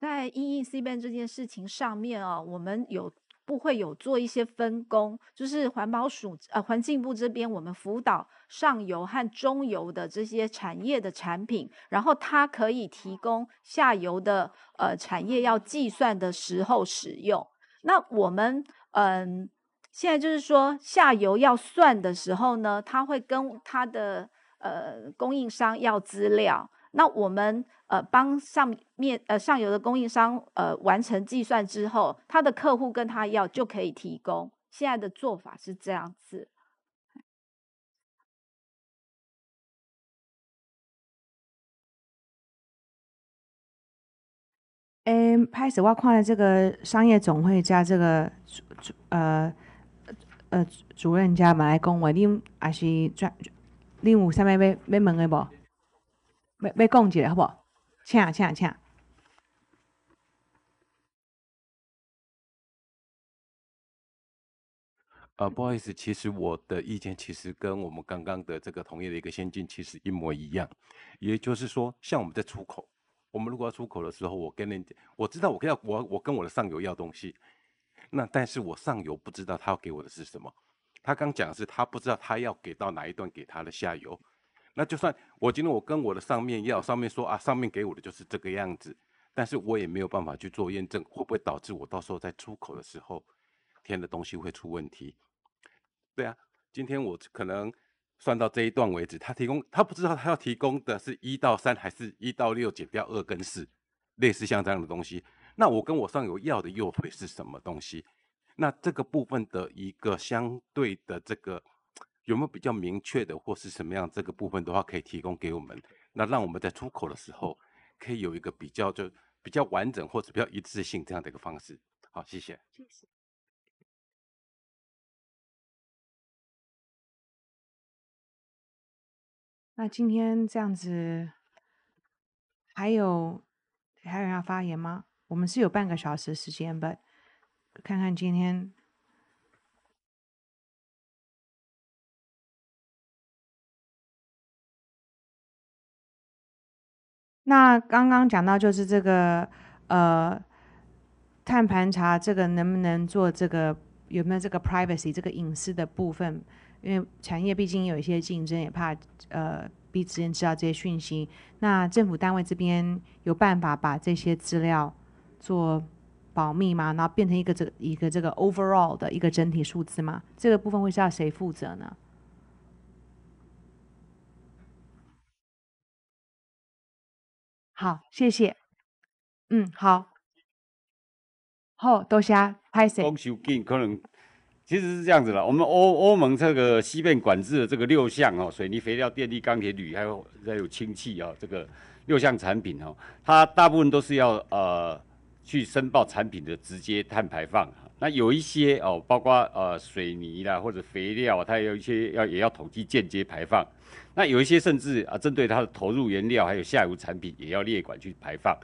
在 E E C ban 这件事情上面啊，我们有不会有做一些分工？就是环保署呃，环境部这边，我们辅导上游和中游的这些产业的产品，然后它可以提供下游的呃产业要计算的时候使用。那我们。嗯，现在就是说，下游要算的时候呢，他会跟他的呃供应商要资料。那我们呃帮上面呃上游的供应商呃完成计算之后，他的客户跟他要就可以提供。现在的做法是这样子。哎，开始挖矿的这个商业总会加这个。主呃呃主任家嘛来讲话，恁还是专恁有啥物要要问的无？要要讲一下好不好？请请请。啊，不好意思，其实我的意见其实跟我们刚刚的这个同业的一个先进其实一模一样，也就是说，像我们在出口，我们如果要出口的时候，我跟人我知道我要我我跟我的上游要东西。那但是，我上游不知道他要给我的是什么。他刚讲的是，他不知道他要给到哪一段给他的下游。那就算我今天我跟我的上面要，上面说啊，上面给我的就是这个样子，但是我也没有办法去做验证，会不会导致我到时候在出口的时候填的东西会出问题？对啊，今天我可能算到这一段为止，他提供他不知道他要提供的是一到三还是一到六减掉二跟四，类似像这样的东西。那我跟我上游要的右腿是什么东西？那这个部分的一个相对的这个有没有比较明确的或是什么样这个部分的话，可以提供给我们，那让我们在出口的时候可以有一个比较就比较完整或者比较一致性这样的一个方式。好，谢谢。谢谢。那今天这样子还有还有人要发言吗？我们是有半个小时时间，but 看看今天。那刚刚讲到就是这个，呃，碳盘查这个能不能做这个有没有这个 privacy 这个隐私的部分？因为产业毕竟有一些竞争，也怕呃被此间知道这些讯息。那政府单位这边有办法把这些资料？做保密嘛，然后变成一个这一个这个 overall 的一个整体数字嘛，这个部分会是要谁负责呢？好，谢谢。嗯，好。好，多谢，拍谁？欧洲跟可能其实是这样子了，我们欧欧盟这个西边管制的这个六项哦，水泥、肥料、电力、钢铁、铝，还有还有氢气啊，这个六项产品哦，它大部分都是要呃。去申报产品的直接碳排放，那有一些哦，包括呃水泥啦或者肥料，它有一些要也要统计间接排放。那有一些甚至啊，针对它的投入原料还有下游产品也要列管去排放。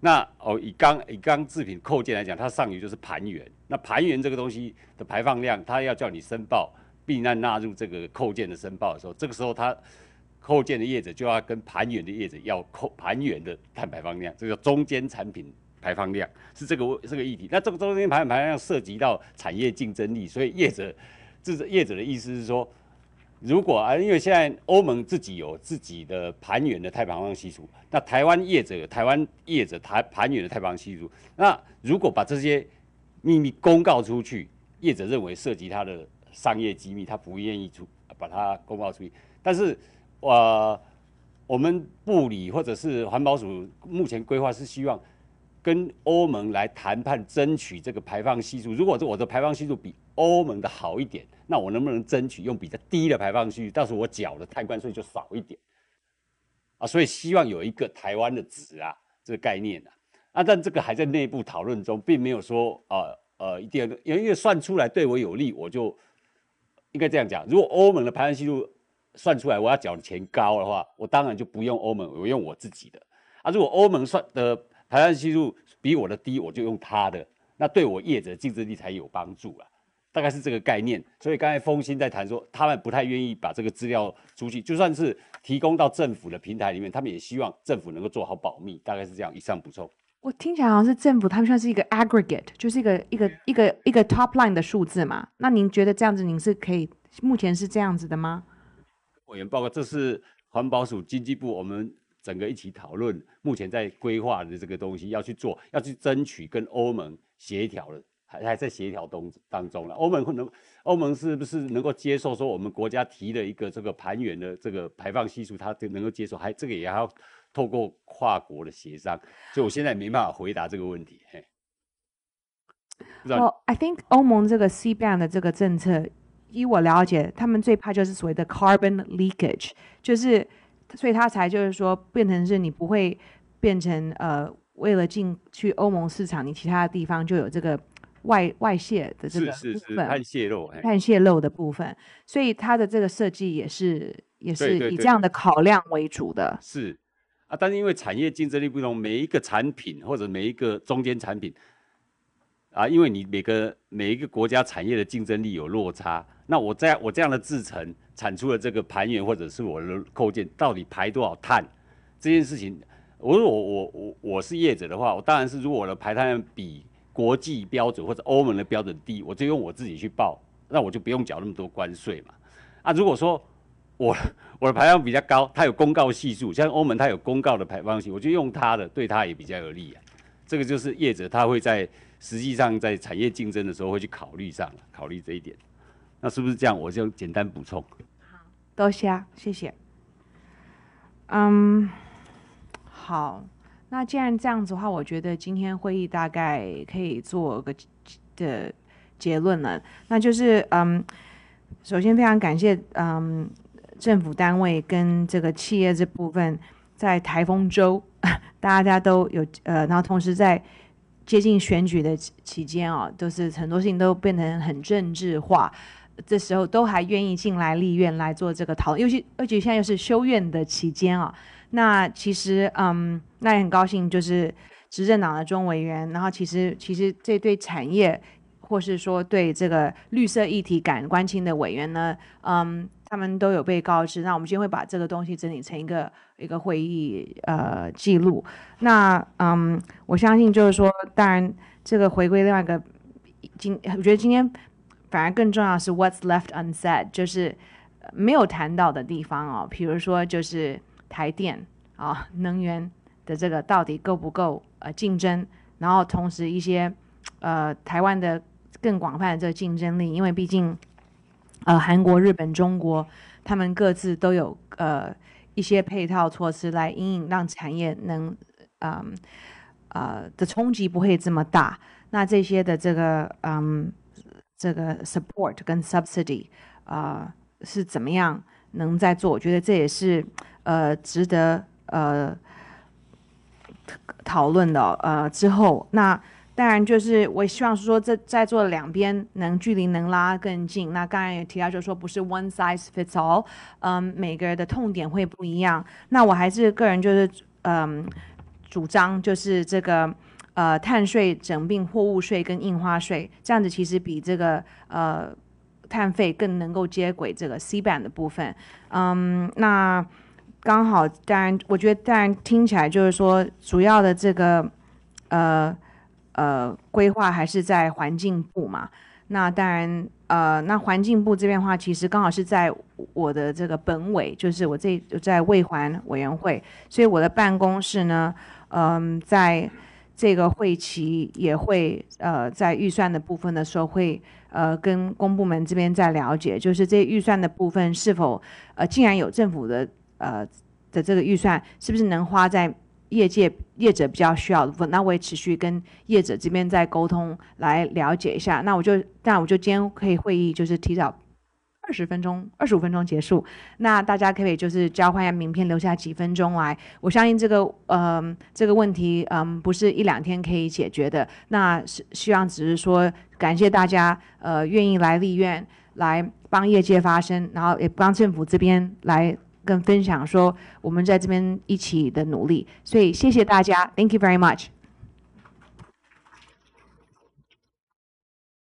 那哦，以钢以钢制品扣件来讲，它上游就是盘源。那盘源这个东西的排放量，它要叫你申报，并按纳入这个扣件的申报的时候，这个时候它扣件的叶子就要跟盘源的叶子要扣盘源的碳排放量，这个中间产品。排放量是这个问这个议题，那这个中间排放量涉及到产业竞争力，所以业者，这是业者的意思是说，如果啊，因为现在欧盟自己有自己的盘源的碳排放系数，那台湾业者台湾业者台盘源的碳排放系数，那如果把这些秘密公告出去，业者认为涉及他的商业机密，他不愿意出把它公告出去。但是，我我们部里或者是环保署目前规划是希望。跟欧盟来谈判，争取这个排放系数。如果说我的排放系数比欧盟的好一点，那我能不能争取用比较低的排放系数？到时候我缴的碳关税就少一点啊。所以希望有一个台湾的值啊，这个概念啊。啊，但这个还在内部讨论中，并没有说啊呃，一定要因为算出来对我有利，我就应该这样讲。如果欧盟的排放系数算出来我要缴的钱高的话，我当然就不用欧盟，我用我自己的啊。如果欧盟算的台湾系数比我的低，我就用他的，那对我业者的竞争力才有帮助啊，大概是这个概念。所以刚才风心在谈说，他们不太愿意把这个资料出去，就算是提供到政府的平台里面，他们也希望政府能够做好保密，大概是这样。以上补充。我听起来好像是政府，他们算是一个 aggregate，就是一个一个一个一个 top line 的数字嘛？那您觉得这样子，您是可以目前是这样子的吗？委员报告，这是环保署、经济部我们。整个一起讨论，目前在规划的这个东西要去做，要去争取跟欧盟协调的，还还在协调东当中了。欧盟能，欧盟是不是能够接受说我们国家提的一个这个盘源的这个排放系数，它能够接受？还这个也要透过跨国的协商，所以我现在没办法回答这个问题。我，I think 欧盟这个 C band 的这个政策，依我了解，他们最怕就是所谓的 carbon leakage，就是。所以它才就是说变成是你不会变成呃，为了进去欧盟市场，你其他的地方就有这个外外泄的这个部分，碳泄漏，碳泄漏的部分。所以它的这个设计也是也是以这样的考量为主的。是啊，但是因为产业竞争力不同，每一个产品或者每一个中间产品。啊，因为你每个每一个国家产业的竞争力有落差，那我在我这样的制成产出的这个盘源，或者是我的构建，到底排多少碳？这件事情，我说我我我我是业者的话，我当然是如果我的排碳比国际标准或者欧盟的标准低，我就用我自己去报，那我就不用缴那么多关税嘛。啊，如果说我我的排放比较高，它有公告系数，像欧盟它有公告的排放系我就用它的，对它也比较有利啊。这个就是业者他会在。实际上，在产业竞争的时候会去考虑上考虑这一点，那是不是这样？我就简单补充。好，多谢，谢谢。嗯，好，那既然这样子的话，我觉得今天会议大概可以做个的结论了，那就是嗯，首先非常感谢嗯政府单位跟这个企业这部分，在台风周 大家都有呃，然后同时在。接近选举的期间啊，都是很多事情都变成很政治化。这时候都还愿意进来立院来做这个讨论，尤其尤其现在又是休院的期间啊。那其实，嗯，那也很高兴，就是执政党的中委员。然后其实其实这对产业或是说对这个绿色议题感关心的委员呢，嗯。他们都有被告知，那我们今天会把这个东西整理成一个一个会议呃记录。那嗯，我相信就是说，当然这个回归另外一个，今我觉得今天反而更重要是 What's left unsaid，就是没有谈到的地方哦，比如说就是台电啊能源的这个到底够不够呃竞争，然后同时一些呃台湾的更广泛的这个竞争力，因为毕竟。呃，韩国、日本、中国，他们各自都有呃一些配套措施来应对，让产业能嗯呃的冲击不会这么大。那这些的这个嗯这个 support 跟 subsidy 啊是怎么样能在做？我觉得这也是呃值得呃讨论的。呃之后那。当然，就是我希望是说，这在座两边能距离能拉更近。那刚才也提到，就是说不是 one size fits all，嗯，每个人的痛点会不一样。那我还是个人就是嗯，主张就是这个呃，碳税、整并货物税跟印花税这样子，其实比这个呃碳费更能够接轨这个 C 版的部分。嗯，那刚好，当然，我觉得当然听起来就是说主要的这个呃。呃，规划还是在环境部嘛？那当然，呃，那环境部这边话，其实刚好是在我的这个本委，就是我这在卫环委员会，所以我的办公室呢，嗯，在这个会期也会，呃，在预算的部分的时候会，呃，跟公部门这边在了解，就是这预算的部分是否，呃，竟然有政府的，呃的这个预算，是不是能花在。业界业者比较需要，的那我也持续跟业者这边在沟通，来了解一下。那我就那我就今天可以会议就是提早二十分钟、二十五分钟结束。那大家可以就是交换一下名片，留下几分钟来。我相信这个呃这个问题嗯不是一两天可以解决的。那是希望只是说感谢大家呃愿意来立院来帮业界发声，然后也帮政府这边来。跟分享说，我们在这边一起的努力，所以谢谢大家，Thank you very much。